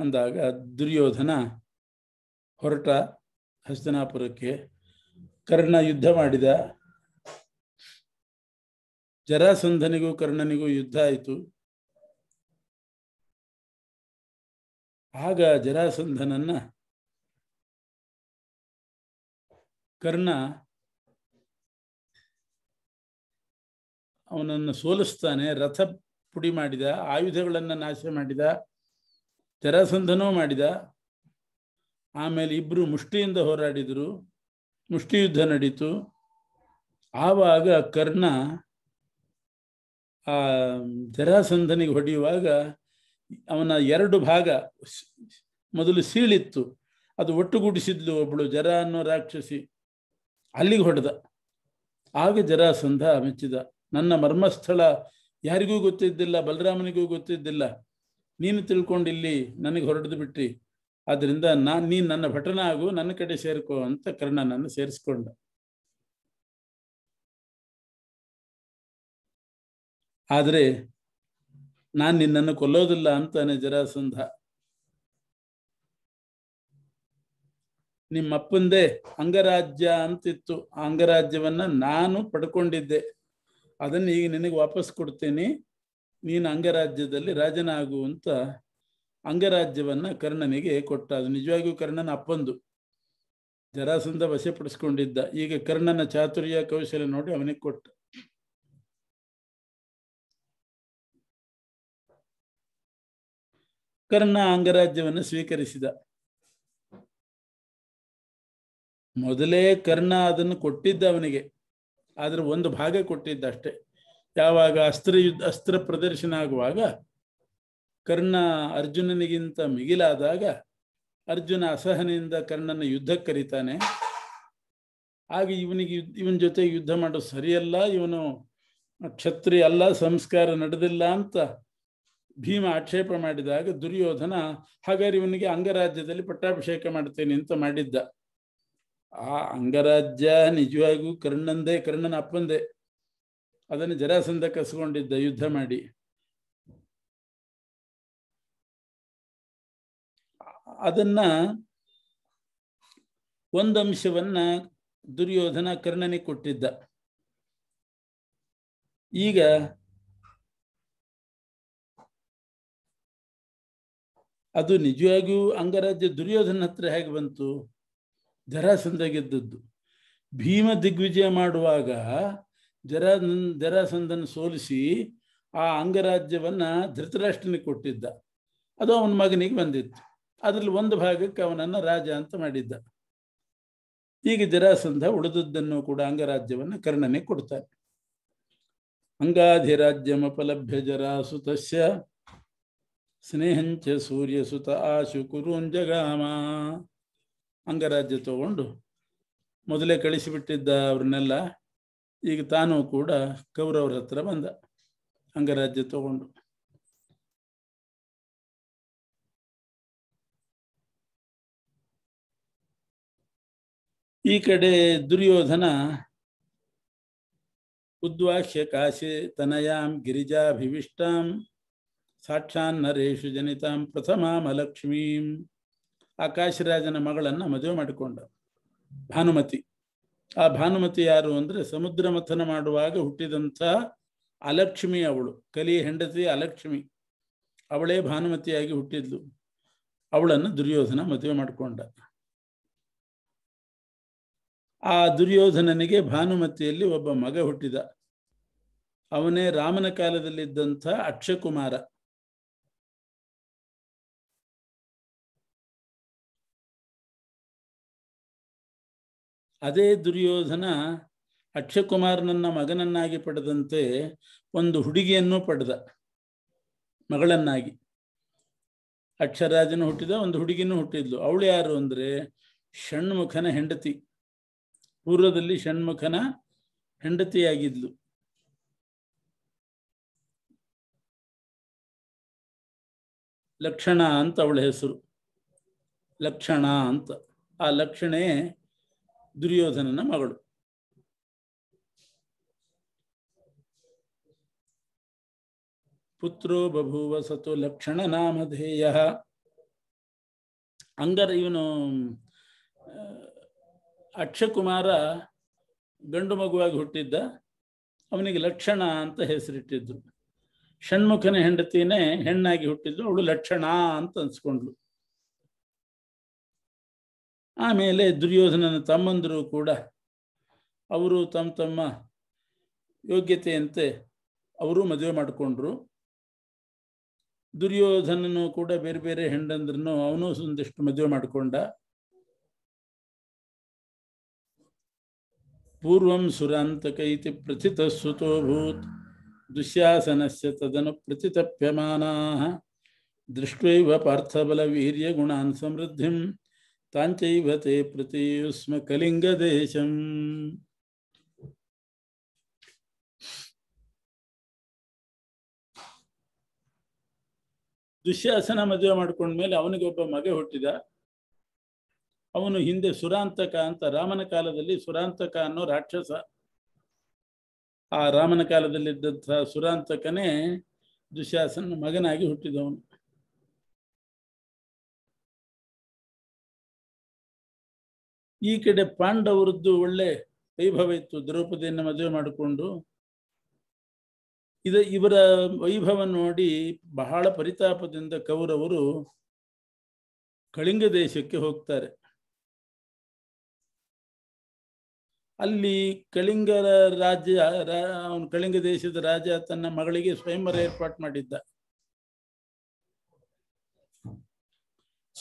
ಅಂದಾಗ ದುರ್ಯೋಧನ ಹೊರಟ ಹಸ್ತನಾಪುರಕ್ಕೆ ಕರ್ಣ ಯುದ್ಧ ಮಾಡಿದ ಜರಾಸಂಧನಿಗೂ ಕರ್ಣನಿಗೂ ಯುದ್ಧ ಆಯಿತು ಆಗ ಜರಾಸಂಧನನ್ನ ಕರ್ಣ ಅವನನ್ನು ಸೋಲಿಸ್ತಾನೆ ರಥ ಪುಡಿ ಮಾಡಿದ ಆಯುಧಗಳನ್ನು ನಾಶ ಮಾಡಿದ ಜರಾಸಂಧನೂ ಮಾಡಿದ ಆಮೇಲೆ ಇಬ್ರು ಮುಷ್ಟಿಯಿಂದ ಹೋರಾಡಿದರು ಮುಷ್ಟಿಯುದ್ಧ ನಡೀತು ಆವಾಗ ಕರ್ಣ ಆ ಜರಾಸಂಧನಿಗೆ ಹೊಡೆಯುವಾಗ ಅವನ ಎರಡು ಭಾಗ ಮೊದಲು ಸೀಳಿತ್ತು ಅದು ಒಟ್ಟುಗೂಡಿಸಿದ್ಲು ಒಬ್ಬಳು ಜರ ಅನ್ನೋ ರಾಕ್ಷಸಿ ಅಲ್ಲಿಗೆ ಹೊಡೆದ ಆಗ ಜರಾಸಂಧ ಮೆಚ್ಚಿದ ನನ್ನ ಮರ್ಮಸ್ಥಳ ಯಾರಿಗೂ ಗೊತ್ತಿದ್ದಿಲ್ಲ ಬಲರಾಮನಿಗೂ ಗೊತ್ತಿದ್ದಿಲ್ಲ ನೀನು ತಿಳ್ಕೊಂಡಿಲ್ಲಿ ಇಲ್ಲಿ ನನಗೆ ಹೊರಡದು ಬಿಟ್ರಿ ಆದ್ರಿಂದ ನಾನು ನೀನ್ ನನ್ನ ಭಟನ ಆಗು ನನ್ನ ಕಡೆ ಸೇರ್ಕೋ ಅಂತ ಕರ್ಣನನ್ನು ಸೇರಿಸ್ಕೊಂಡ ಆದರೆ ನಾನು ನಿನ್ನನ್ನು ಕೊಲ್ಲೋದಿಲ್ಲ ಅಂತಾನೆ ಜರಾಸಂಧ ನಿಮ್ಮ ಅಪ್ಪಂದೇ ಅಂಗರಾಜ್ಯ ಅಂತಿತ್ತು ಅಂಗರಾಜ್ಯವನ್ನ ನಾನು ಪಡ್ಕೊಂಡಿದ್ದೆ ಅದನ್ನ ಈಗ ನಿನಗೆ ವಾಪಸ್ ಕೊಡ್ತೀನಿ ನೀನು ಅಂಗರಾಜ್ಯದಲ್ಲಿ ರಾಜನಾಗುವಂತ ಅಂಗರಾಜ್ಯವನ್ನ ಕರ್ಣನಿಗೆ ಕೊಟ್ಟ ಅದು ನಿಜವಾಗಿಯೂ ಕರ್ಣನ ಅಪ್ಪಂದು ಜರಾಸಂದ ವಶಪಡಿಸ್ಕೊಂಡಿದ್ದ ಈಗ ಕರ್ಣನ ಚಾತುರ್ಯ ಕೌಶಲ್ಯ ನೋಡಿ ಅವನಿಗೆ ಕೊಟ್ಟ ಕರ್ಣ ಅಂಗರಾಜ್ಯವನ್ನು ಸ್ವೀಕರಿಸಿದ ಮೊದಲೇ ಕರ್ಣ ಅದನ್ನು ಕೊಟ್ಟಿದ್ದ ಅವನಿಗೆ ಆದ್ರೆ ಒಂದು ಭಾಗ ಕೊಟ್ಟಿದ್ದ ಅಷ್ಟೇ ಯಾವಾಗ ಅಸ್ತ್ರ ಯುದ್ಧ ಅಸ್ತ್ರ ಪ್ರದರ್ಶನ ಆಗುವಾಗ ಕರ್ಣ ಅರ್ಜುನನಿಗಿಂತ ಮಿಗಿಲಾದಾಗ ಅರ್ಜುನ ಅಸಹನೆಯಿಂದ ಕರ್ಣನ ಯುದ್ಧ ಕರೀತಾನೆ ಆಗ ಇವನಿಗೆ ಇವನ ಜೊತೆ ಯುದ್ಧ ಮಾಡೋದು ಸರಿಯಲ್ಲ ಇವನು ಕ್ಷತ್ರಿ ಅಲ್ಲ ಸಂಸ್ಕಾರ ನಡೆದಿಲ್ಲ ಅಂತ ಭೀಮ ಆಕ್ಷೇಪ ಮಾಡಿದಾಗ ದುರ್ಯೋಧನ ಹಾಗಾದ್ರೆ ಇವನಿಗೆ ಅಂಗರಾಜ್ಯದಲ್ಲಿ ಪಟ್ಟಾಭಿಷೇಕ ಮಾಡ್ತೇನೆ ಅಂತ ಮಾಡಿದ್ದ ಆ ಅಂಗರಾಜ್ಯ ನಿಜವಾಗಿಯೂ ಕರ್ಣಂದೇ ಕರ್ಣನ ಅಪ್ಪಂದೆ ಅದನ್ನು ಜರಾಸಂದ ಕಸ್ಕೊಂಡಿದ್ದ ಯುದ್ಧ ಮಾಡಿ ಅದನ್ನ ಒಂದಂಶವನ್ನ ದುರ್ಯೋಧನ ಕರ್ಣನಿಗೆ ಕೊಟ್ಟಿದ್ದ ಈಗ ಅದು ನಿಜವಾಗಿಯೂ ಅಂಗರಾಜ್ಯ ದುರ್ಯೋಧನ ಹತ್ರ ಹೇಗೆ ಬಂತು ಗೆದ್ದದ್ದು ಭೀಮ ದಿಗ್ವಿಜಯ ಮಾಡುವಾಗ ಜರ ಜರಾಸಂಧನ ಸೋಲಿಸಿ ಆ ಅಂಗರಾಜ್ಯವನ್ನ ಧೃತರಾಷ್ಟ್ರನಿಗೆ ಕೊಟ್ಟಿದ್ದ ಅದು ಅವನ ಮಗನಿಗೆ ಬಂದಿತ್ತು ಅದರಲ್ಲಿ ಒಂದು ಭಾಗಕ್ಕೆ ಅವನನ್ನು ರಾಜ ಅಂತ ಮಾಡಿದ್ದ ಈಗ ಜರಾಸಂಧ ಉಳಿದದ್ದನ್ನು ಕೂಡ ಅಂಗರಾಜ್ಯವನ್ನು ಕರ್ಣನೆ ಕೊಡ್ತಾನೆ ಅಂಗಾಧಿರಾಜ್ಯಮಪಲಭ್ಯ ಜರಾಸುತಸ್ಯ ಸ್ನೇಹಂಚ ಸುತ ಆಶು ಕುರುಂಜಗಾಮ ಅಂಗರಾಜ್ಯ ತಗೊಂಡು ಮೊದಲೇ ಕಳಿಸಿಬಿಟ್ಟಿದ್ದ ಅವ್ರನ್ನೆಲ್ಲ ಈಗ ತಾನೂ ಕೂಡ ಕೌರವ್ರ ಹತ್ರ ಬಂದ ಅಂಗರಾಜ್ಯ ತಗೊಂಡು ಈ ಕಡೆ ದುರ್ಯೋಧನ ಉದ್ವಾಕ್ಷ್ಯ ಕಾಶಿ ತನಯಾಂ ಗಿರಿಜಾಭಿವಿಷ್ಟಾಂ ಸಾಕ್ಷಾನ್ ನರೇಶು ಜನಿತಾಂ ಪ್ರಥಮಾಮಲಕ್ಷ್ಮೀಂ ಆ ಕಾಶಿರಾಜನ ಮಗಳನ್ನು ಮದುವೆ ಮಾಡಿಕೊಂಡ ಭಾನುಮತಿ ಆ ಭಾನುಮತಿ ಯಾರು ಅಂದ್ರೆ ಸಮುದ್ರ ಮಥನ ಮಾಡುವಾಗ ಹುಟ್ಟಿದಂಥ ಅಲಕ್ಷ್ಮಿ ಅವಳು ಕಲಿಯ ಹೆಂಡತಿ ಅಲಕ್ಷ್ಮಿ ಅವಳೇ ಭಾನುಮತಿಯಾಗಿ ಹುಟ್ಟಿದ್ಲು ಅವಳನ್ನು ದುರ್ಯೋಧನ ಮದುವೆ ಮಾಡಿಕೊಂಡ ಆ ದುರ್ಯೋಧನನಿಗೆ ಭಾನುಮತಿಯಲ್ಲಿ ಒಬ್ಬ ಮಗ ಹುಟ್ಟಿದ ಅವನೇ ರಾಮನ ಕಾಲದಲ್ಲಿದ್ದಂಥ ಅಕ್ಷಕುಮಾರ ಅದೇ ದುರ್ಯೋಧನ ಅಕ್ಷಯಕುಮಾರನನ್ನ ಮಗನನ್ನಾಗಿ ಪಡೆದಂತೆ ಒಂದು ಹುಡುಗಿಯನ್ನು ಪಡೆದ ಮಗಳನ್ನಾಗಿ ಅಕ್ಷರಾಜನು ಹುಟ್ಟಿದ ಒಂದು ಹುಡುಗಿನೂ ಹುಟ್ಟಿದ್ಲು ಅವಳು ಯಾರು ಅಂದ್ರೆ ಷಣ್ಮುಖನ ಹೆಂಡತಿ ಪೂರ್ವದಲ್ಲಿ ಷಣ್ಮುಖನ ಹೆಂಡತಿಯಾಗಿದ್ಲು ಲಕ್ಷಣ ಅಂತ ಅವಳ ಹೆಸರು ಲಕ್ಷಣ ಅಂತ ಆ ಲಕ್ಷಣೆ ದುರ್ಯೋಧನನ ಮಗಳು ಪುತ್ರೋ ಬಭೂವ ಸತು ಲಕ್ಷಣ ನಾಮಧೇಯ ಅಂಗರ ಇವನು ಅಕ್ಷಕುಮಾರ ಗಂಡು ಮಗುವಾಗಿ ಹುಟ್ಟಿದ್ದ ಅವನಿಗೆ ಲಕ್ಷಣ ಅಂತ ಹೆಸರಿಟ್ಟಿದ್ರು ಷಣ್ಮುಖನ ಹೆಂಡತಿನೇ ಹೆಣ್ಣಾಗಿ ಹುಟ್ಟಿದ್ರು ಅವಳು ಲಕ್ಷಣ ಅಂತ ಅನ್ಸ್ಕೊಂಡ್ಲು ಆಮೇಲೆ ದುರ್ಯೋಧನನ ತಮ್ಮಂದರು ಕೂಡ ಅವರು ತಮ್ಮ ತಮ್ಮ ಯೋಗ್ಯತೆಯಂತೆ ಅವರು ಮದುವೆ ಮಾಡಿಕೊಂಡ್ರು ದುರ್ಯೋಧನನು ಕೂಡ ಬೇರೆ ಬೇರೆ ಹೆಂಡಂದ್ರೂ ಅವನು ಒಂದಿಷ್ಟು ಮದುವೆ ಮಾಡಿಕೊಂಡ ಪೂರ್ವಂ ಸುರಾಂತಕೈತಿ ಪ್ರಥಿತ ಸುತೋಭೂತ್ ದುಶ್ಯಾಸನಸ್ಯ ತದನು ಪ್ರತಿತಪ್ಯಮಾನಾ ದೃಷ್ಟೈವ ಪಾರ್ಥಬಲ ವೀರ್ಯ ಗುಣಾನ್ ಸಮೃದ್ಧಿಂ ಪ್ರತಿ ಪ್ರತಿಯುಸ್ಮ ಕಲಿಂಗ ದೇಶಂ ದುಶ್ಯಾಸನ ಮದುವೆ ಮಾಡ್ಕೊಂಡ್ಮೇಲೆ ಒಬ್ಬ ಮಗ ಹುಟ್ಟಿದ ಅವನು ಹಿಂದೆ ಸುರಾಂತಕ ಅಂತ ರಾಮನ ಕಾಲದಲ್ಲಿ ಸುರಾಂತಕ ಅನ್ನೋ ರಾಕ್ಷಸ ಆ ರಾಮನ ಕಾಲದಲ್ಲಿದ್ದಂತಹ ಸುರಾಂತಕನೇ ದುಶ್ಯಾಸನ ಮಗನಾಗಿ ಹುಟ್ಟಿದವನು ಈ ಕಡೆ ಪಾಂಡವರದ್ದು ಒಳ್ಳೆ ವೈಭವ ಇತ್ತು ದ್ರೌಪದಿಯನ್ನು ಮದುವೆ ಮಾಡಿಕೊಂಡು ಇದ ಇವರ ವೈಭವ ನೋಡಿ ಬಹಳ ಪರಿತಾಪದಿಂದ ಕೌರವರು ಕಳಿಂಗ ದೇಶಕ್ಕೆ ಹೋಗ್ತಾರೆ ಅಲ್ಲಿ ಕಳಿಂಗರ ರಾಜ್ಯ ಅವನು ಕಳಿಂಗ ದೇಶದ ರಾಜ ತನ್ನ ಮಗಳಿಗೆ ಸ್ವಯಂವರ ಏರ್ಪಾಟ್ ಮಾಡಿದ್ದ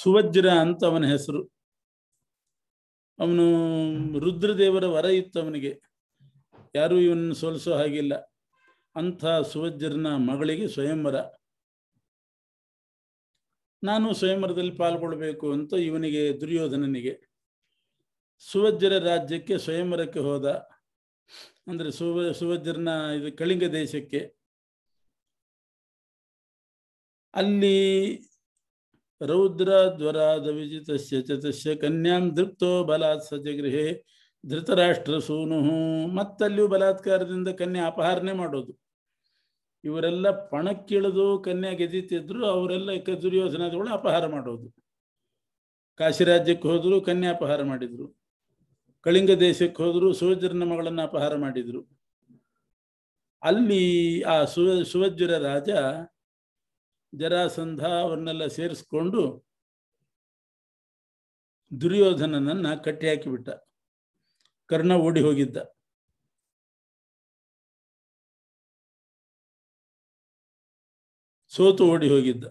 ಸುವಜ್ರ ಅಂತ ಅವನ ಹೆಸರು ಅವನು ರುದ್ರದೇವರ ವರ ಇತ್ತು ಅವನಿಗೆ ಯಾರೂ ಇವನ್ನು ಸೋಲಿಸೋ ಹಾಗಿಲ್ಲ ಅಂತ ಸುವಜ್ರನ ಮಗಳಿಗೆ ಸ್ವಯಂವರ ನಾನು ಸ್ವಯಂವರದಲ್ಲಿ ಪಾಲ್ಗೊಳ್ಬೇಕು ಅಂತ ಇವನಿಗೆ ದುರ್ಯೋಧನನಿಗೆ ಸುವಜ್ರ ರಾಜ್ಯಕ್ಕೆ ಸ್ವಯಂವರಕ್ಕೆ ಹೋದ ಅಂದ್ರೆ ಸುವ ಸುವಜ್ರನ ಇದು ಕಳಿಂಗ ದೇಶಕ್ಕೆ ಅಲ್ಲಿ रौद्राद्वरादविजितस्य ವಿಜಿತ ಚತುಶ್ಯ ಕನ್ಯಾಂ ದೃಪ್ತೋ ಬಲಾತ್ ಸಜ ಗೃಹೇ ಧೃತರಾಷ್ಟ್ರ ಸೂನು ಮತ್ತಲ್ಲಿಯೂ ಬಲಾತ್ಕಾರದಿಂದ ಕನ್ಯಾ ಅಪಹರಣೆ ಮಾಡೋದು ಇವರೆಲ್ಲ ಪಣಕ್ಕಿಳಿದು ಕನ್ಯಾ ಗೆದಿತಿದ್ರು ಅವರೆಲ್ಲ ದುರ್ಯೋಧನದಗಳು ಅಪಹಾರ ಮಾಡೋದು ಕಾಶಿ ರಾಜ್ಯಕ್ಕೆ ಹೋದ್ರು ಕನ್ಯಾ ಅಪಹಾರ ಮಾಡಿದ್ರು ಕಳಿಂಗ ದೇಶಕ್ಕೆ ಹೋದ್ರು ಸುವಜ್ರನ ಮಗಳನ್ನ ಅಪಹಾರ ಮಾಡಿದ್ರು ಅಲ್ಲಿ ಆ ಸುವ ಸುವಜ್ರ ರಾಜ ಜರಾಸಂಧ ಅವ್ರನ್ನೆಲ್ಲ ಸೇರಿಸ್ಕೊಂಡು ದುರ್ಯೋಧನನನ್ನ ಕಟ್ಟಿ ಬಿಟ್ಟ ಕರ್ಣ ಓಡಿ ಹೋಗಿದ್ದ ಸೋತು ಓಡಿ ಹೋಗಿದ್ದ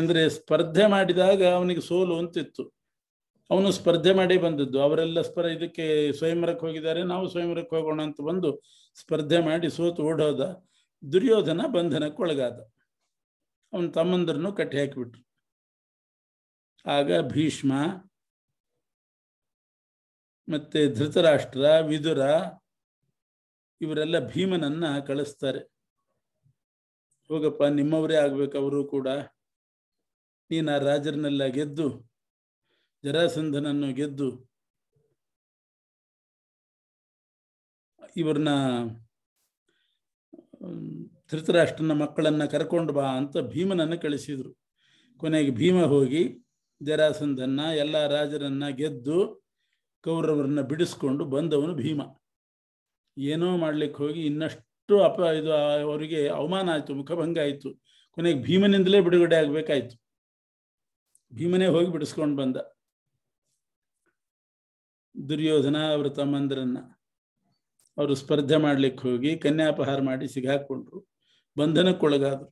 ಅಂದ್ರೆ ಸ್ಪರ್ಧೆ ಮಾಡಿದಾಗ ಅವನಿಗೆ ಸೋಲು ಅಂತಿತ್ತು ಅವನು ಸ್ಪರ್ಧೆ ಮಾಡಿ ಬಂದದ್ದು ಅವರೆಲ್ಲ ಸ್ಪರ್ ಇದಕ್ಕೆ ಸ್ವಯಂವರಕ್ಕೆ ಹೋಗಿದ್ದಾರೆ ನಾವು ಸ್ವಯಂವರಕ್ಕೆ ಹೋಗೋಣ ಅಂತ ಬಂದು ಸ್ಪರ್ಧೆ ಮಾಡಿ ಸೋತು ಓಡೋದ ದುರ್ಯೋಧನ ಬಂಧನಕ್ಕೊಳಗಾದ ಅವನ ತಮ್ಮಂದ್ರನ್ನು ಕಟ್ಟಿ ಹಾಕಿಬಿಟ್ರು ಆಗ ಭೀಷ್ಮ ಮತ್ತೆ ಧೃತರಾಷ್ಟ್ರ ವಿದುರ ಇವರೆಲ್ಲ ಭೀಮನನ್ನ ಕಳಿಸ್ತಾರೆ ಹೋಗಪ್ಪ ನಿಮ್ಮವರೇ ಆಗ್ಬೇಕು ಅವರು ಕೂಡ ನೀನು ಆ ರಾಜರನ್ನೆಲ್ಲ ಗೆದ್ದು ಜರಾಸಂಧನನ್ನು ಗೆದ್ದು ಇವ್ರನ್ನ ಧೃತರಾಷ್ಟ್ರನ ಮಕ್ಕಳನ್ನ ಕರ್ಕೊಂಡು ಬಾ ಅಂತ ಭೀಮನನ್ನು ಕಳಿಸಿದ್ರು ಕೊನೆಗೆ ಭೀಮ ಹೋಗಿ ದರಾಸಂದನ್ನ ಎಲ್ಲ ರಾಜರನ್ನ ಗೆದ್ದು ಕೌರವರನ್ನ ಬಿಡಿಸ್ಕೊಂಡು ಬಂದವನು ಭೀಮ ಏನೋ ಮಾಡ್ಲಿಕ್ಕೆ ಹೋಗಿ ಇನ್ನಷ್ಟು ಅಪ ಇದು ಅವರಿಗೆ ಅವಮಾನ ಆಯಿತು ಮುಖಭಂಗ ಆಯಿತು ಕೊನೆಗೆ ಭೀಮನಿಂದಲೇ ಬಿಡುಗಡೆ ಆಗ್ಬೇಕಾಯ್ತು ಭೀಮನೇ ಹೋಗಿ ಬಿಡಿಸ್ಕೊಂಡು ಬಂದ ದುರ್ಯೋಧನ ಅವರ ತಮ್ಮಂದ್ರನ್ನ ಅವರು ಸ್ಪರ್ಧೆ ಮಾಡ್ಲಿಕ್ಕೆ ಹೋಗಿ ಕನ್ಯಾಪಹಾರ ಮಾಡಿ ಸಿಗಾಕೊಂಡ್ರು ಬಂಧನಕ್ಕೊಳಗಾದರು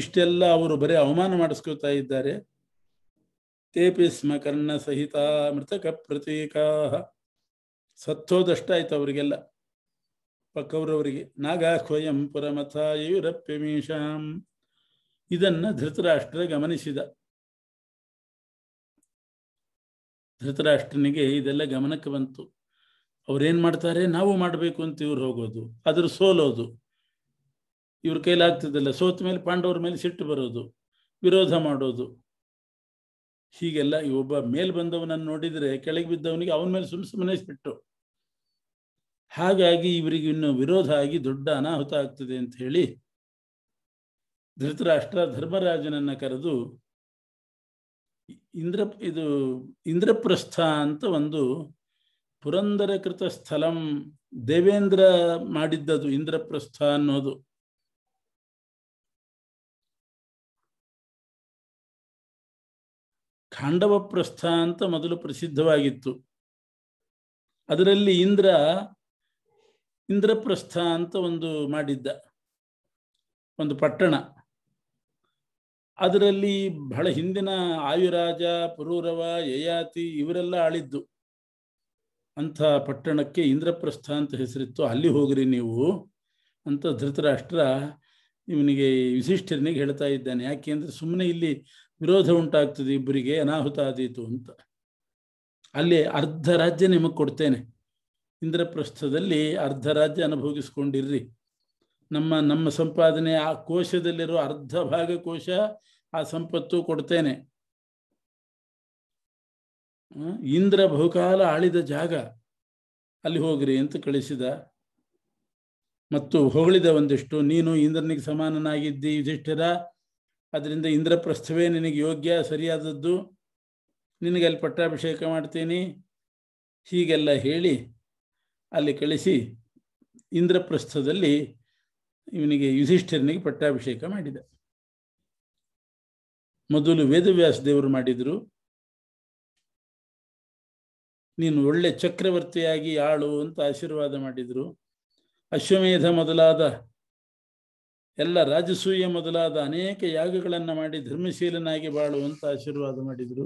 ಇಷ್ಟೆಲ್ಲ ಅವರು ಬರೀ ಅವಮಾನ ಮಾಡಿಸ್ಕೊಳ್ತಾ ಇದ್ದಾರೆ ತೇಪಿಸ್ಮ ಕರ್ಣ ಸಹಿತ ಮೃತಕ ಪ್ರತೀಕಾ ಸತ್ತೋದಷ್ಟಾಯ್ತು ಅವರಿಗೆಲ್ಲ ಪಕ್ಕವ್ರವರಿಗೆ ನಾಗಾಹ್ವಯಂ ಪುರಮಥ ಯಯುರಪ್ಯಮೀಶಾಂ ಇದನ್ನ ಧೃತರಾಷ್ಟ್ರ ಗಮನಿಸಿದ ಧೃತರಾಷ್ಟ್ರನಿಗೆ ಇದೆಲ್ಲ ಗಮನಕ್ಕೆ ಬಂತು ಅವ್ರೇನ್ ಮಾಡ್ತಾರೆ ನಾವು ಮಾಡಬೇಕು ಅಂತ ಇವ್ರು ಹೋಗೋದು ಅದ್ರ ಸೋಲೋದು ಇವ್ರ ಕೈಲಾಗ್ತದಲ್ಲ ಸೋತ ಮೇಲೆ ಪಾಂಡವರ ಮೇಲೆ ಸಿಟ್ಟು ಬರೋದು ವಿರೋಧ ಮಾಡೋದು ಹೀಗೆಲ್ಲ ಈ ಒಬ್ಬ ಮೇಲ್ ಬಂದವನನ್ನು ನೋಡಿದ್ರೆ ಕೆಳಗೆ ಬಿದ್ದವನಿಗೆ ಅವನ ಮೇಲೆ ಸುಮ್ ಸುಮ್ಮನೆ ಸಿಟ್ಟು ಹಾಗಾಗಿ ಇವರಿಗೆ ಇನ್ನು ವಿರೋಧ ಆಗಿ ದೊಡ್ಡ ಅನಾಹುತ ಆಗ್ತದೆ ಅಂತ ಹೇಳಿ ಧೃತರಾಷ್ಟ್ರ ಧರ್ಮರಾಜನನ್ನ ಕರೆದು ಇಂದ್ರ ಇದು ಇಂದ್ರಪ್ರಸ್ಥ ಅಂತ ಒಂದು ಕೃತ ಸ್ಥಲಂ ದೇವೇಂದ್ರ ಮಾಡಿದ್ದದು ಇಂದ್ರಪ್ರಸ್ಥ ಅನ್ನೋದು ಪ್ರಸ್ಥ ಅಂತ ಮೊದಲು ಪ್ರಸಿದ್ಧವಾಗಿತ್ತು ಅದರಲ್ಲಿ ಇಂದ್ರ ಇಂದ್ರಪ್ರಸ್ಥ ಅಂತ ಒಂದು ಮಾಡಿದ್ದ ಒಂದು ಪಟ್ಟಣ ಅದರಲ್ಲಿ ಬಹಳ ಹಿಂದಿನ ಆಯುರಾಜ ಪುರೂರವ ಯಯಾತಿ ಇವರೆಲ್ಲ ಆಳಿದ್ದು ಅಂಥ ಪಟ್ಟಣಕ್ಕೆ ಇಂದ್ರಪ್ರಸ್ಥ ಅಂತ ಹೆಸರಿತ್ತು ಅಲ್ಲಿ ಹೋಗ್ರಿ ನೀವು ಅಂತ ಧೃತರಾಷ್ಟ್ರ ಇವನಿಗೆ ವಿಶಿಷ್ಟನಿಗೆ ಹೇಳ್ತಾ ಇದ್ದಾನೆ ಯಾಕೆ ಅಂದರೆ ಸುಮ್ಮನೆ ಇಲ್ಲಿ ವಿರೋಧ ಉಂಟಾಗ್ತದೆ ಇಬ್ಬರಿಗೆ ಅನಾಹುತ ಆದೀತು ಅಂತ ಅಲ್ಲಿ ಅರ್ಧ ರಾಜ್ಯ ನಿಮಗೆ ಕೊಡ್ತೇನೆ ಇಂದ್ರಪ್ರಸ್ಥದಲ್ಲಿ ಅರ್ಧ ರಾಜ್ಯ ಅನುಭವಿಸ್ಕೊಂಡಿರ್ರಿ ನಮ್ಮ ನಮ್ಮ ಸಂಪಾದನೆ ಆ ಕೋಶದಲ್ಲಿರೋ ಅರ್ಧ ಭಾಗ ಕೋಶ ಆ ಸಂಪತ್ತು ಕೊಡ್ತೇನೆ ಇಂದ್ರ ಬಹುಕಾಲ ಆಳಿದ ಜಾಗ ಅಲ್ಲಿ ಹೋಗ್ರಿ ಅಂತ ಕಳಿಸಿದ ಮತ್ತು ಹೊಗಳಿದ ಒಂದಿಷ್ಟು ನೀನು ಇಂದ್ರನಿಗೆ ಸಮಾನನಾಗಿದ್ದಿ ಯುಧಿಷ್ಠಿರ ಅದರಿಂದ ಇಂದ್ರಪ್ರಸ್ಥವೇ ನಿನಗೆ ಯೋಗ್ಯ ಸರಿಯಾದದ್ದು ನಿನಗೆ ಅಲ್ಲಿ ಪಟ್ಟಾಭಿಷೇಕ ಮಾಡ್ತೀನಿ ಹೀಗೆಲ್ಲ ಹೇಳಿ ಅಲ್ಲಿ ಕಳಿಸಿ ಇಂದ್ರಪ್ರಸ್ಥದಲ್ಲಿ ಇವನಿಗೆ ಯುಧಿಷ್ಠಿರನಿಗೆ ಪಟ್ಟಾಭಿಷೇಕ ಮಾಡಿದ ಮೊದಲು ವೇದವ್ಯಾಸ ದೇವರು ಮಾಡಿದರು ನೀನು ಒಳ್ಳೆ ಚಕ್ರವರ್ತಿಯಾಗಿ ಆಳು ಅಂತ ಆಶೀರ್ವಾದ ಮಾಡಿದ್ರು ಅಶ್ವಮೇಧ ಮೊದಲಾದ ಎಲ್ಲ ರಾಜಸೂಯ ಮೊದಲಾದ ಅನೇಕ ಯಾಗಗಳನ್ನು ಮಾಡಿ ಧರ್ಮಶೀಲನಾಗಿ ಬಾಳು ಅಂತ ಆಶೀರ್ವಾದ ಮಾಡಿದರು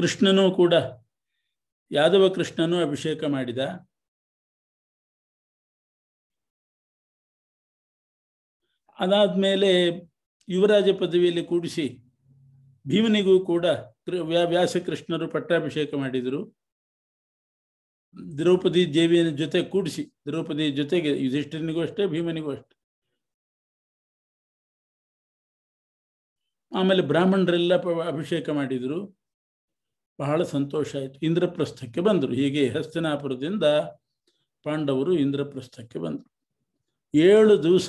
ಕೃಷ್ಣನೂ ಕೂಡ ಯಾದವ ಕೃಷ್ಣನೂ ಅಭಿಷೇಕ ಮಾಡಿದ ಅದಾದ್ಮೇಲೆ ಯುವರಾಜ ಪದವಿಯಲ್ಲಿ ಕೂಡಿಸಿ ಭೀಮನಿಗೂ ಕೂಡ ವ್ಯಾಸಕೃಷ್ಣರು ಪಟ್ಟಾಭಿಷೇಕ ಮಾಡಿದರು ದ್ರೌಪದಿ ದೇವಿಯ ಜೊತೆ ಕೂಡಿಸಿ ದ್ರೌಪದಿ ಜೊತೆಗೆ ಯುಧಿಷ್ಠಿರನಿಗೂ ಅಷ್ಟೇ ಭೀಮನಿಗೂ ಅಷ್ಟೇ ಆಮೇಲೆ ಬ್ರಾಹ್ಮಣರೆಲ್ಲ ಅಭಿಷೇಕ ಮಾಡಿದ್ರು ಬಹಳ ಸಂತೋಷ ಆಯಿತು ಇಂದ್ರಪ್ರಸ್ಥಕ್ಕೆ ಬಂದರು ಹೀಗೆ ಹಸ್ತಿನಾಪುರದಿಂದ ಪಾಂಡವರು ಇಂದ್ರಪ್ರಸ್ಥಕ್ಕೆ ಬಂದರು ಏಳು ದಿವಸ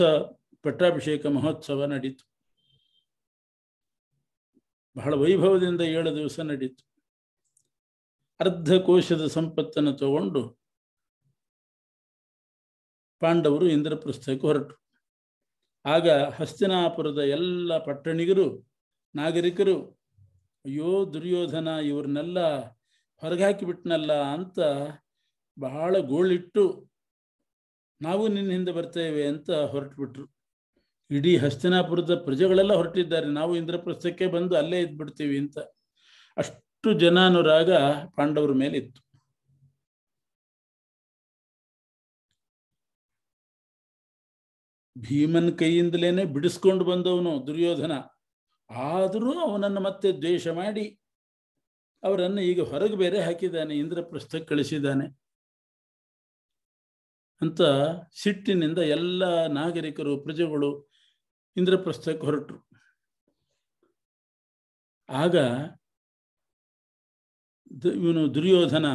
ಪಟ್ಟಾಭಿಷೇಕ ಮಹೋತ್ಸವ ನಡೀತು ಬಹಳ ವೈಭವದಿಂದ ಏಳು ದಿವಸ ನಡೀತು ಅರ್ಧ ಕೋಶದ ಸಂಪತ್ತನ್ನು ತಗೊಂಡು ಪಾಂಡವರು ಇಂದ್ರಪ್ರಸ್ಥಕ್ಕೆ ಹೊರಟರು ಆಗ ಹಸ್ತಿನಾಪುರದ ಎಲ್ಲ ಪಟ್ಟಣಿಗರು ನಾಗರಿಕರು ಅಯ್ಯೋ ದುರ್ಯೋಧನ ಇವ್ರನ್ನೆಲ್ಲ ಹೊರಗಾಕಿಬಿಟ್ನಲ್ಲ ಅಂತ ಬಹಳ ಗೋಳಿಟ್ಟು ನಾವು ನಿನ್ನ ಹಿಂದೆ ಬರ್ತೇವೆ ಅಂತ ಹೊರಟು ಬಿಟ್ರು ಇಡೀ ಹಸ್ತಿನಾಪುರದ ಪ್ರಜೆಗಳೆಲ್ಲ ಹೊರಟಿದ್ದಾರೆ ನಾವು ಇಂದ್ರಪ್ರಸ್ಥಕ್ಕೆ ಬಂದು ಅಲ್ಲೇ ಇದ್ಬಿಡ್ತೀವಿ ಅಂತ ಅಷ್ಟು ಜನಾನುರಾಗ ಪಾಂಡವರ ಮೇಲೆ ಇತ್ತು ಭೀಮನ್ ಕೈಯಿಂದಲೇನೆ ಬಿಡಿಸ್ಕೊಂಡು ಬಂದವನು ದುರ್ಯೋಧನ ಆದರೂ ಅವನನ್ನು ಮತ್ತೆ ದ್ವೇಷ ಮಾಡಿ ಅವರನ್ನು ಈಗ ಹೊರಗೆ ಬೇರೆ ಹಾಕಿದ್ದಾನೆ ಇಂದ್ರಪ್ರಸ್ಥಕ್ಕೆ ಕಳಿಸಿದ್ದಾನೆ ಅಂತ ಸಿಟ್ಟಿನಿಂದ ಎಲ್ಲ ನಾಗರಿಕರು ಪ್ರಜೆಗಳು ಇಂದ್ರಪ್ರಸ್ಥಕ್ಕೆ ಹೊರಟರು ಆಗ ಇವನು ದುರ್ಯೋಧನ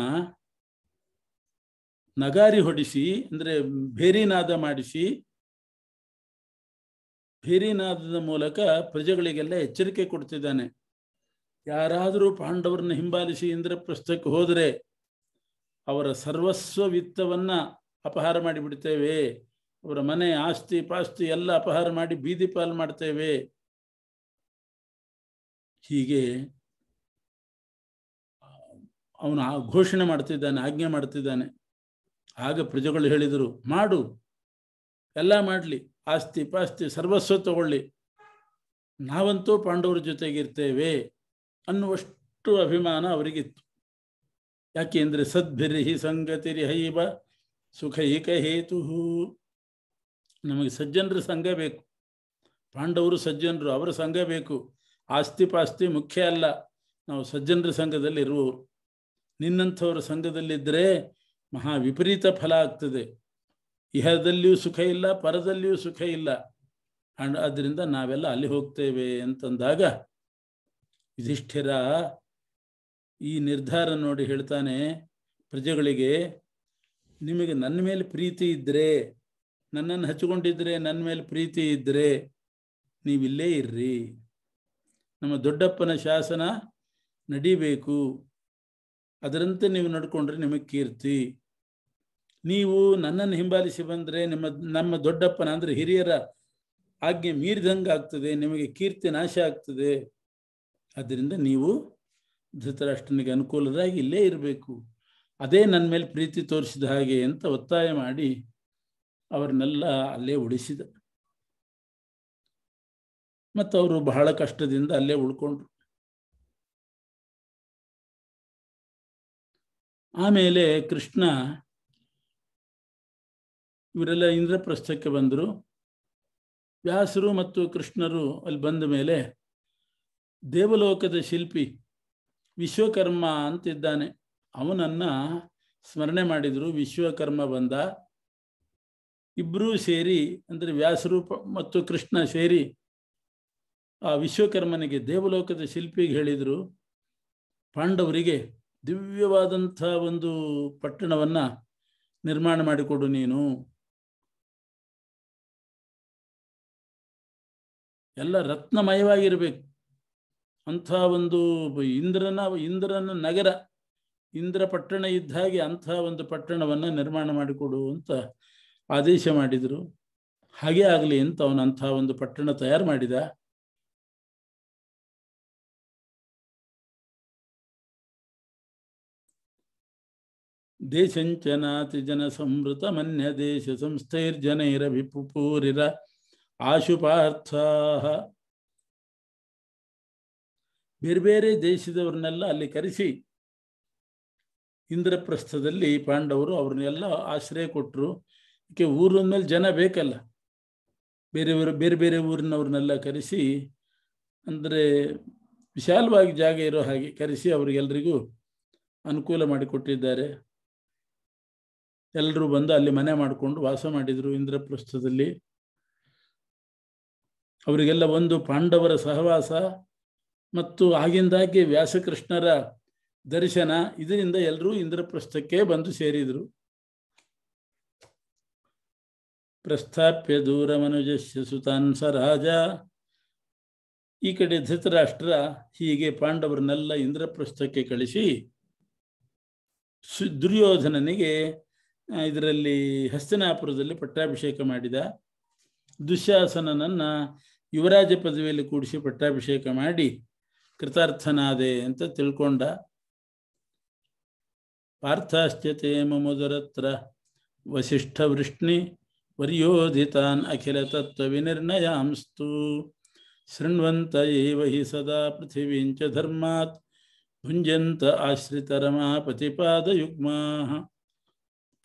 ನಗಾರಿ ಹೊಡಿಸಿ ಅಂದರೆ ಭೇರಿನಾದ ಮಾಡಿಸಿ ಭೇರಿನಾದದ ಮೂಲಕ ಪ್ರಜೆಗಳಿಗೆಲ್ಲ ಎಚ್ಚರಿಕೆ ಕೊಡ್ತಿದ್ದಾನೆ ಯಾರಾದರೂ ಪಾಂಡವರನ್ನ ಹಿಂಬಾಲಿಸಿ ಇಂದ್ರಪ್ರಸ್ಥಕ್ಕೆ ಹೋದರೆ ಅವರ ಸರ್ವಸ್ವ ವಿತ್ತವನ್ನ ಅಪಹಾರ ಮಾಡಿಬಿಡ್ತೇವೆ ಅವರ ಮನೆ ಆಸ್ತಿ ಪಾಸ್ತಿ ಎಲ್ಲ ಅಪಹಾರ ಮಾಡಿ ಬೀದಿ ಪಾಲು ಮಾಡ್ತೇವೆ ಹೀಗೆ ಅವನು ಆ ಘೋಷಣೆ ಮಾಡ್ತಿದ್ದಾನೆ ಆಜ್ಞೆ ಮಾಡ್ತಿದ್ದಾನೆ ಆಗ ಪ್ರಜೆಗಳು ಹೇಳಿದರು ಮಾಡು ಎಲ್ಲ ಮಾಡಲಿ ಆಸ್ತಿ ಪಾಸ್ತಿ ಸರ್ವಸ್ವ ತಗೊಳ್ಳಿ ನಾವಂತೂ ಪಾಂಡವರ ಜೊತೆಗಿರ್ತೇವೆ ಅನ್ನುವಷ್ಟು ಅಭಿಮಾನ ಅವರಿಗಿತ್ತು ಯಾಕೆಂದರೆ ಸದ್ಭಿರಿಹಿ ಸಂಗತಿರಿ ಹೈವ ಸುಖೈಕ ಹೇತು ನಮಗೆ ಸಜ್ಜನರ ಸಂಘ ಬೇಕು ಪಾಂಡವರು ಸಜ್ಜನರು ಅವರ ಸಂಘ ಬೇಕು ಆಸ್ತಿ ಪಾಸ್ತಿ ಮುಖ್ಯ ಅಲ್ಲ ನಾವು ಸಜ್ಜನರ ಸಂಘದಲ್ಲಿ ಇರುವವರು ನಿನ್ನಂಥವರ ಸಂಘದಲ್ಲಿದ್ದರೆ ಮಹಾ ವಿಪರೀತ ಫಲ ಆಗ್ತದೆ ಇಹದಲ್ಲಿಯೂ ಸುಖ ಇಲ್ಲ ಪರದಲ್ಲಿಯೂ ಸುಖ ಇಲ್ಲ ಅಂಡ್ ಆದ್ದರಿಂದ ನಾವೆಲ್ಲ ಅಲ್ಲಿ ಹೋಗ್ತೇವೆ ಅಂತಂದಾಗ ಯುಧಿಷ್ಠಿರ ಈ ನಿರ್ಧಾರ ನೋಡಿ ಹೇಳ್ತಾನೆ ಪ್ರಜೆಗಳಿಗೆ ನಿಮಗೆ ನನ್ನ ಮೇಲೆ ಪ್ರೀತಿ ಇದ್ದರೆ ನನ್ನನ್ನು ಹಚ್ಕೊಂಡಿದ್ರೆ ನನ್ನ ಮೇಲೆ ಪ್ರೀತಿ ಇದ್ದರೆ ನೀವಿಲ್ಲೇ ಇರ್ರಿ ನಮ್ಮ ದೊಡ್ಡಪ್ಪನ ಶಾಸನ ನಡಿಬೇಕು ಅದರಂತೆ ನೀವು ನಡ್ಕೊಂಡ್ರೆ ನಿಮಗೆ ಕೀರ್ತಿ ನೀವು ನನ್ನನ್ನು ಹಿಂಬಾಲಿಸಿ ಬಂದರೆ ನಿಮ್ಮ ನಮ್ಮ ದೊಡ್ಡಪ್ಪನ ಅಂದರೆ ಹಿರಿಯರ ಆಜ್ಞೆ ಮೀರಿದಂಗೆ ಆಗ್ತದೆ ನಿಮಗೆ ಕೀರ್ತಿ ನಾಶ ಆಗ್ತದೆ ಅದರಿಂದ ನೀವು ಧೃತರಾಷ್ಟ್ರನಿಗೆ ಅನುಕೂಲರಾಗಿ ಇಲ್ಲೇ ಇರಬೇಕು ಅದೇ ನನ್ನ ಮೇಲೆ ಪ್ರೀತಿ ತೋರಿಸಿದ ಹಾಗೆ ಅಂತ ಒತ್ತಾಯ ಮಾಡಿ ಅವ್ರನ್ನೆಲ್ಲ ಅಲ್ಲೇ ಉಳಿಸಿದ ಮತ್ತು ಅವರು ಬಹಳ ಕಷ್ಟದಿಂದ ಅಲ್ಲೇ ಉಳ್ಕೊಂಡ್ರು ಆಮೇಲೆ ಕೃಷ್ಣ ಇವರೆಲ್ಲ ಇಂದ್ರಪ್ರಸ್ಥಕ್ಕೆ ಬಂದರು ವ್ಯಾಸರು ಮತ್ತು ಕೃಷ್ಣರು ಅಲ್ಲಿ ಬಂದ ಮೇಲೆ ದೇವಲೋಕದ ಶಿಲ್ಪಿ ವಿಶ್ವಕರ್ಮ ಅಂತಿದ್ದಾನೆ ಅವನನ್ನು ಸ್ಮರಣೆ ಮಾಡಿದರು ವಿಶ್ವಕರ್ಮ ಬಂದ ಇಬ್ಬರೂ ಸೇರಿ ಅಂದರೆ ವ್ಯಾಸರೂಪ ಮತ್ತು ಕೃಷ್ಣ ಸೇರಿ ಆ ವಿಶ್ವಕರ್ಮನಿಗೆ ದೇವಲೋಕದ ಶಿಲ್ಪಿಗೆ ಹೇಳಿದರು ಪಾಂಡವರಿಗೆ ದಿವ್ಯವಾದಂಥ ಒಂದು ಪಟ್ಟಣವನ್ನು ನಿರ್ಮಾಣ ಮಾಡಿಕೊಡು ನೀನು ಎಲ್ಲ ರತ್ನಮಯವಾಗಿರಬೇಕು ಅಂಥ ಒಂದು ಇಂದ್ರನ ಇಂದ್ರನ ನಗರ ಇಂದ್ರ ಪಟ್ಟಣ ಇದ್ದ ಹಾಗೆ ಅಂಥ ಒಂದು ಪಟ್ಟಣವನ್ನು ನಿರ್ಮಾಣ ಮಾಡಿಕೊಡು ಅಂತ ಆದೇಶ ಮಾಡಿದರು ಹಾಗೆ ಆಗಲಿ ಅಂತ ಅಂಥ ಒಂದು ಪಟ್ಟಣ ತಯಾರು ಮಾಡಿದ ದೇಶಂಚನಾತಿ ಜನ ಸಂವೃತ ಮನ್ಯ ದೇಶ ಸಂಸ್ಥೈರ್ಜನೈರಭಿಪೂರಿರ ಆಶು ವಿಪುಪೂರಿರ ಬೇರೆ ಬೇರೆ ದೇಶದವ್ರನ್ನೆಲ್ಲ ಅಲ್ಲಿ ಕರೆಸಿ ಇಂದ್ರಪ್ರಸ್ಥದಲ್ಲಿ ಪಾಂಡವರು ಅವ್ರನ್ನೆಲ್ಲ ಆಶ್ರಯ ಕೊಟ್ಟರು ಅದಕ್ಕೆ ಊರಿನ ಜನ ಬೇಕಲ್ಲ ಬೇರೆ ಬೇರೆ ಬೇರೆ ಊರಿನವ್ರನ್ನೆಲ್ಲ ಕರೆಸಿ ಅಂದರೆ ವಿಶಾಲವಾಗಿ ಜಾಗ ಇರೋ ಹಾಗೆ ಕರೆಸಿ ಅವ್ರಿಗೆಲ್ರಿಗೂ ಅನುಕೂಲ ಮಾಡಿಕೊಟ್ಟಿದ್ದಾರೆ ಎಲ್ಲರೂ ಬಂದು ಅಲ್ಲಿ ಮನೆ ಮಾಡಿಕೊಂಡು ವಾಸ ಮಾಡಿದರು ಇಂದ್ರಪ್ರಸ್ಥದಲ್ಲಿ ಅವರಿಗೆಲ್ಲ ಒಂದು ಪಾಂಡವರ ಸಹವಾಸ ಮತ್ತು ಆಗಿಂದಾಗಿ ವ್ಯಾಸಕೃಷ್ಣರ ದರ್ಶನ ಇದರಿಂದ ಎಲ್ಲರೂ ಇಂದ್ರಪ್ರಸ್ಥಕ್ಕೆ ಬಂದು ಸೇರಿದರು ಪ್ರಸ್ಥಾಪ್ಯ ದೂರ ದೂರಮನುಜಸ್ಯ ಸುತಾನ್ಸ ರಾಜ ಈ ಕಡೆ ಧೃತರಾಷ್ಟ್ರ ಹೀಗೆ ಪಾಂಡವರನ್ನೆಲ್ಲ ಇಂದ್ರಪ್ರಸ್ಥಕ್ಕೆ ಕಳಿಸಿ ದುರ್ಯೋಧನನಿಗೆ ಇದರಲ್ಲಿ ಹಸ್ತಿನಾಪುರದಲ್ಲಿ ಪಟ್ಟಾಭಿಷೇಕ ಮಾಡಿದ ದುಶ್ಯಾಸನನನ್ನ ಯುವರಾಜ ಪದವಿಯಲ್ಲಿ ಕೂಡಿಸಿ ಪಟ್ಟಾಭಿಷೇಕ ಮಾಡಿ ಕೃತಾರ್ಥನಾದೆ ಅಂತ ತಿಳ್ಕೊಂಡ ಪಾರ್ಥಾಶ್ಚತೆ ಮಮುದರತ್ರ ವಸಿಷ್ಠ ವೃಷ್ಣಿ वर्योदितान् ಅಖಿಲ ಶೃಣ್ವಂತ ಶೃಣ್ವಂತ ಸದಾ ಹಿ ಸದಾ ಭುಂಜಂತ ಆಶ್ರಿತರಮ ಪತಿಪಾದ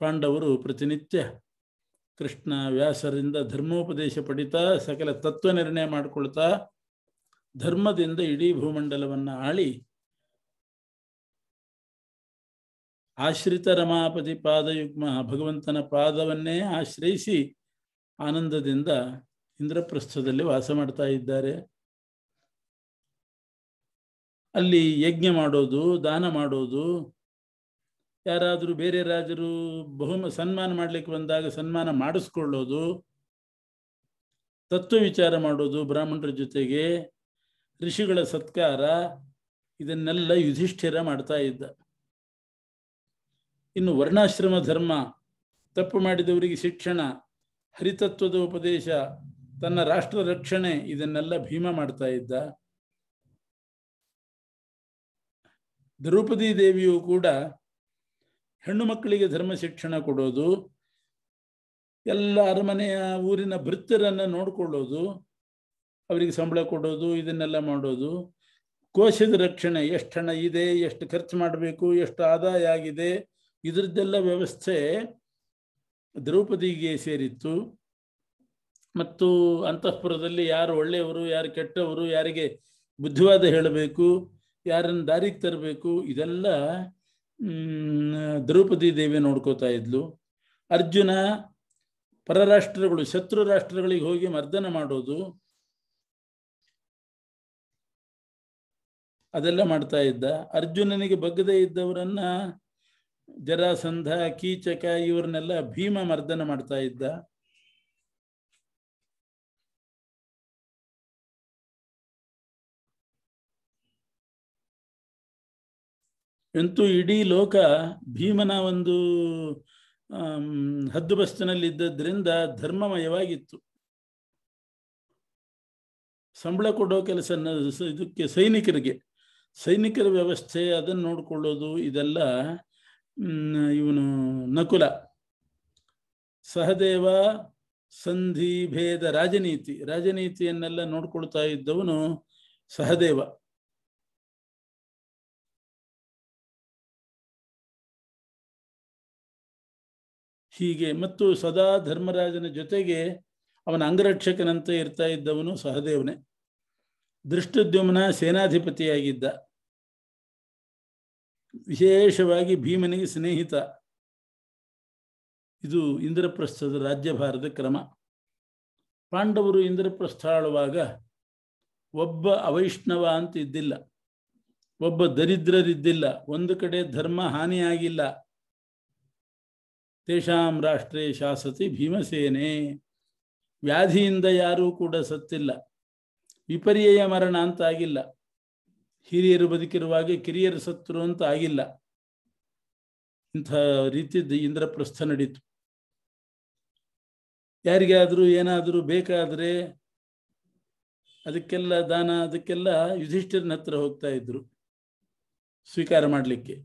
ಪಾಂಡವರು ಪ್ರತಿನಿತ್ಯ ಕೃಷ್ಣ ವ್ಯಾಸರಿಂದ ಧರ್ಮೋಪದೇಶ ಪಡಿತಾ ಸಕಲ ತತ್ವ ನಿರ್ಣಯ ಮಾಡಿಕೊಳ್ತಾ ಧರ್ಮದಿಂದ ಇಡೀ ಭೂಮಂಡಲವನ್ನು ಆಳಿ ಆಶ್ರಿತ ರಮಾಪತಿ ಪಾದಯುಗ್ಮ ಭಗವಂತನ ಪಾದವನ್ನೇ ಆಶ್ರಯಿಸಿ ಆನಂದದಿಂದ ಇಂದ್ರಪ್ರಸ್ಥದಲ್ಲಿ ವಾಸ ಮಾಡ್ತಾ ಇದ್ದಾರೆ ಅಲ್ಲಿ ಯಜ್ಞ ಮಾಡೋದು ದಾನ ಮಾಡೋದು ಯಾರಾದರೂ ಬೇರೆ ರಾಜರು ಬಹುಮ ಸನ್ಮಾನ ಮಾಡಲಿಕ್ಕೆ ಬಂದಾಗ ಸನ್ಮಾನ ಮಾಡಿಸ್ಕೊಳ್ಳೋದು ತತ್ವ ವಿಚಾರ ಮಾಡೋದು ಬ್ರಾಹ್ಮಣರ ಜೊತೆಗೆ ಋಷಿಗಳ ಸತ್ಕಾರ ಇದನ್ನೆಲ್ಲ ಯುಧಿಷ್ಠಿರ ಮಾಡ್ತಾ ಇದ್ದ ಇನ್ನು ವರ್ಣಾಶ್ರಮ ಧರ್ಮ ತಪ್ಪು ಮಾಡಿದವರಿಗೆ ಶಿಕ್ಷಣ ಹರಿತತ್ವದ ಉಪದೇಶ ತನ್ನ ರಾಷ್ಟ್ರ ರಕ್ಷಣೆ ಇದನ್ನೆಲ್ಲ ಭೀಮ ಮಾಡ್ತಾ ಇದ್ದ ದ್ರೌಪದಿ ದೇವಿಯು ಕೂಡ ಹೆಣ್ಣು ಮಕ್ಕಳಿಗೆ ಧರ್ಮ ಶಿಕ್ಷಣ ಕೊಡೋದು ಎಲ್ಲ ಅರಮನೆಯ ಊರಿನ ಭೃತ್ತರನ್ನು ನೋಡ್ಕೊಳ್ಳೋದು ಅವರಿಗೆ ಸಂಬಳ ಕೊಡೋದು ಇದನ್ನೆಲ್ಲ ಮಾಡೋದು ಕೋಶದ ರಕ್ಷಣೆ ಎಷ್ಟು ಹಣ ಇದೆ ಎಷ್ಟು ಖರ್ಚು ಮಾಡಬೇಕು ಎಷ್ಟು ಆದಾಯ ಆಗಿದೆ ಇದರದ್ದೆಲ್ಲ ವ್ಯವಸ್ಥೆ ದ್ರೌಪದಿಗೆ ಸೇರಿತ್ತು ಮತ್ತು ಅಂತಃಪುರದಲ್ಲಿ ಯಾರು ಒಳ್ಳೆಯವರು ಯಾರು ಕೆಟ್ಟವರು ಯಾರಿಗೆ ಬುದ್ಧಿವಾದ ಹೇಳಬೇಕು ಯಾರನ್ನು ದಾರಿಗೆ ತರಬೇಕು ಇದೆಲ್ಲ ದ್ರೌಪದಿ ದೇವಿ ನೋಡ್ಕೋತಾ ಇದ್ಲು ಅರ್ಜುನ ಪರರಾಷ್ಟ್ರಗಳು ಶತ್ರು ರಾಷ್ಟ್ರಗಳಿಗೆ ಹೋಗಿ ಮರ್ದನ ಮಾಡೋದು ಅದೆಲ್ಲ ಮಾಡ್ತಾ ಇದ್ದ ಅರ್ಜುನನಿಗೆ ಬಗ್ಗದೇ ಇದ್ದವರನ್ನ ಜರಾಸಂಧ ಕೀಚಕ ಇವ್ರನ್ನೆಲ್ಲ ಭೀಮ ಮರ್ದನ ಮಾಡ್ತಾ ಇದ್ದ ಎಂತೂ ಇಡೀ ಲೋಕ ಭೀಮನ ಒಂದು ಹದ್ದು ಇದ್ದದ್ರಿಂದ ಧರ್ಮಮಯವಾಗಿತ್ತು ಸಂಬಳ ಕೊಡೋ ಕೆಲಸ ಇದಕ್ಕೆ ಸೈನಿಕರಿಗೆ ಸೈನಿಕರ ವ್ಯವಸ್ಥೆ ಅದನ್ನು ನೋಡಿಕೊಳ್ಳೋದು ಇದೆಲ್ಲ ಇವನು ನಕುಲ ಸಹದೇವ ಸಂಧಿ ಭೇದ ರಾಜನೀತಿ ರಾಜನೀತಿಯನ್ನೆಲ್ಲ ನೋಡ್ಕೊಳ್ತಾ ಇದ್ದವನು ಸಹದೇವ ಹೀಗೆ ಮತ್ತು ಸದಾ ಧರ್ಮರಾಜನ ಜೊತೆಗೆ ಅವನ ಅಂಗರಕ್ಷಕನಂತೆ ಇರ್ತಾ ಇದ್ದವನು ಸಹದೇವನೇ ದೃಷ್ಟದ್ಯುಮನ ಸೇನಾಧಿಪತಿಯಾಗಿದ್ದ ವಿಶೇಷವಾಗಿ ಭೀಮನಿಗೆ ಸ್ನೇಹಿತ ಇದು ಇಂದ್ರಪ್ರಸ್ಥದ ರಾಜ್ಯಭಾರದ ಕ್ರಮ ಪಾಂಡವರು ಇಂದ್ರಪ್ರಸ್ಥ ಆಳುವಾಗ ಒಬ್ಬ ಅವೈಷ್ಣವ ಅಂತ ಇದ್ದಿಲ್ಲ ಒಬ್ಬ ದರಿದ್ರರಿದ್ದಿಲ್ಲ ಒಂದು ಕಡೆ ಧರ್ಮ ಹಾನಿಯಾಗಿಲ್ಲ ತೇಷಾಂ ರಾಷ್ಟ್ರೇ ಶಾಸತಿ ಭೀಮಸೇನೆ ವ್ಯಾಧಿಯಿಂದ ಯಾರೂ ಕೂಡ ಸತ್ತಿಲ್ಲ ವಿಪರ್ಯಯ ಮರಣ ಅಂತಾಗಿಲ್ಲ ಹಿರಿಯರು ಬದುಕಿರುವಾಗೆ ಕಿರಿಯರು ಸತ್ರು ಅಂತ ಆಗಿಲ್ಲ ಇಂಥ ರೀತಿ ಇಂದ್ರಪ್ರಸ್ಥ ನಡೀತು ಯಾರಿಗಾದರೂ ಏನಾದರೂ ಬೇಕಾದ್ರೆ ಅದಕ್ಕೆಲ್ಲ ದಾನ ಅದಕ್ಕೆಲ್ಲ ಯುಧಿಷ್ಠಿರನ ಹತ್ರ ಹೋಗ್ತಾ ಇದ್ರು ಸ್ವೀಕಾರ ಮಾಡಲಿಕ್ಕೆ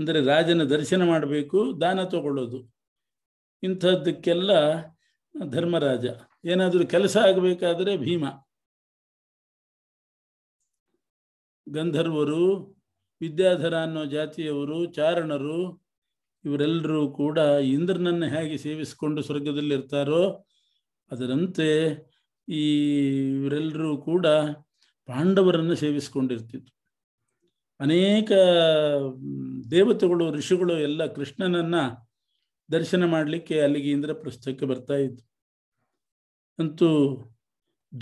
ಅಂದರೆ ರಾಜನ ದರ್ಶನ ಮಾಡಬೇಕು ದಾನ ತಗೊಳ್ಳೋದು ಇಂಥದ್ದಕ್ಕೆಲ್ಲ ಧರ್ಮರಾಜ ಏನಾದರೂ ಕೆಲಸ ಆಗಬೇಕಾದ್ರೆ ಭೀಮ ಗಂಧರ್ವರು ವಿದ್ಯಾಧರ ಅನ್ನೋ ಜಾತಿಯವರು ಚಾರಣರು ಇವರೆಲ್ಲರೂ ಕೂಡ ಇಂದ್ರನನ್ನು ಹೇಗೆ ಸೇವಿಸಿಕೊಂಡು ಸ್ವರ್ಗದಲ್ಲಿರ್ತಾರೋ ಅದರಂತೆ ಈ ಇವರೆಲ್ಲರೂ ಕೂಡ ಪಾಂಡವರನ್ನು ಸೇವಿಸಿಕೊಂಡಿರ್ತಿದ್ರು ಅನೇಕ ದೇವತೆಗಳು ಋಷಿಗಳು ಎಲ್ಲ ಕೃಷ್ಣನನ್ನ ದರ್ಶನ ಮಾಡಲಿಕ್ಕೆ ಅಲ್ಲಿಗೆ ಪ್ರಸ್ಥಕ್ಕೆ ಬರ್ತಾ ಇದ್ರು ಅಂತೂ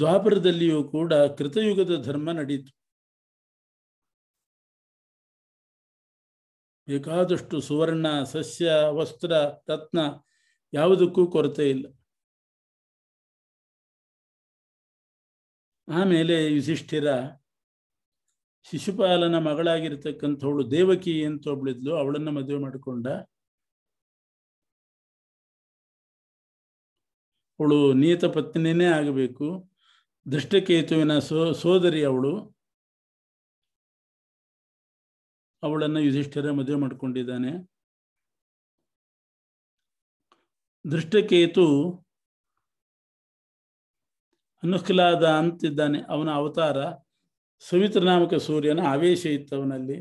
ದ್ವಾಪರದಲ್ಲಿಯೂ ಕೂಡ ಕೃತಯುಗದ ಧರ್ಮ ನಡೀತು ಬೇಕಾದಷ್ಟು ಸುವರ್ಣ ಸಸ್ಯ ವಸ್ತ್ರ ರತ್ನ ಯಾವುದಕ್ಕೂ ಕೊರತೆ ಇಲ್ಲ ಆಮೇಲೆ ಯುಧಿಷ್ಠಿರ ಶಿಶುಪಾಲನ ಮಗಳಾಗಿರ್ತಕ್ಕಂಥವಳು ದೇವಕಿ ಅಂತ ಒಬ್ಳಿದ್ಲು ಅವಳನ್ನ ಮದುವೆ ಮಾಡಿಕೊಂಡ ಅವಳು ನಿಯತ ಪತ್ನಿನೇ ಆಗಬೇಕು ದೃಷ್ಟಕೇತುವಿನ ಸೋ ಸೋದರಿ ಅವಳು ಅವಳನ್ನು ಯುಧಿಷ್ಠಿರ ಮದುವೆ ಮಾಡಿಕೊಂಡಿದ್ದಾನೆ ದೃಷ್ಟಕೇತು ಅನುಕಲಾದ ಅಂತಿದ್ದಾನೆ ಅವನ ಅವತಾರ ಸುಮಿತ್ರ ನಾಮಕ ಸೂರ್ಯನ ಆವೇಶ ಇತ್ತವನಲ್ಲಿ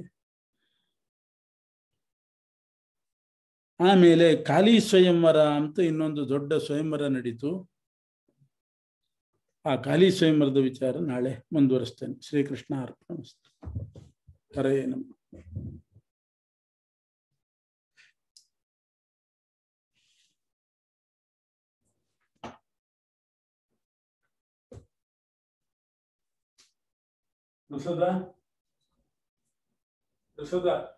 ಆಮೇಲೆ ಖಾಲಿ ಸ್ವಯಂವರ ಅಂತ ಇನ್ನೊಂದು ದೊಡ್ಡ ಸ್ವಯಂವರ ನಡೀತು ಆ ಖಾಲಿ ಸ್ವಯಂವರದ ವಿಚಾರ ನಾಳೆ ಮುಂದುವರಿಸ್ತೇನೆ ಶ್ರೀಕೃಷ್ಣ ಅರ್ಪಣ ಕರೆಯೇ ನಮ್ಮ ¿No se da? ¿No se da?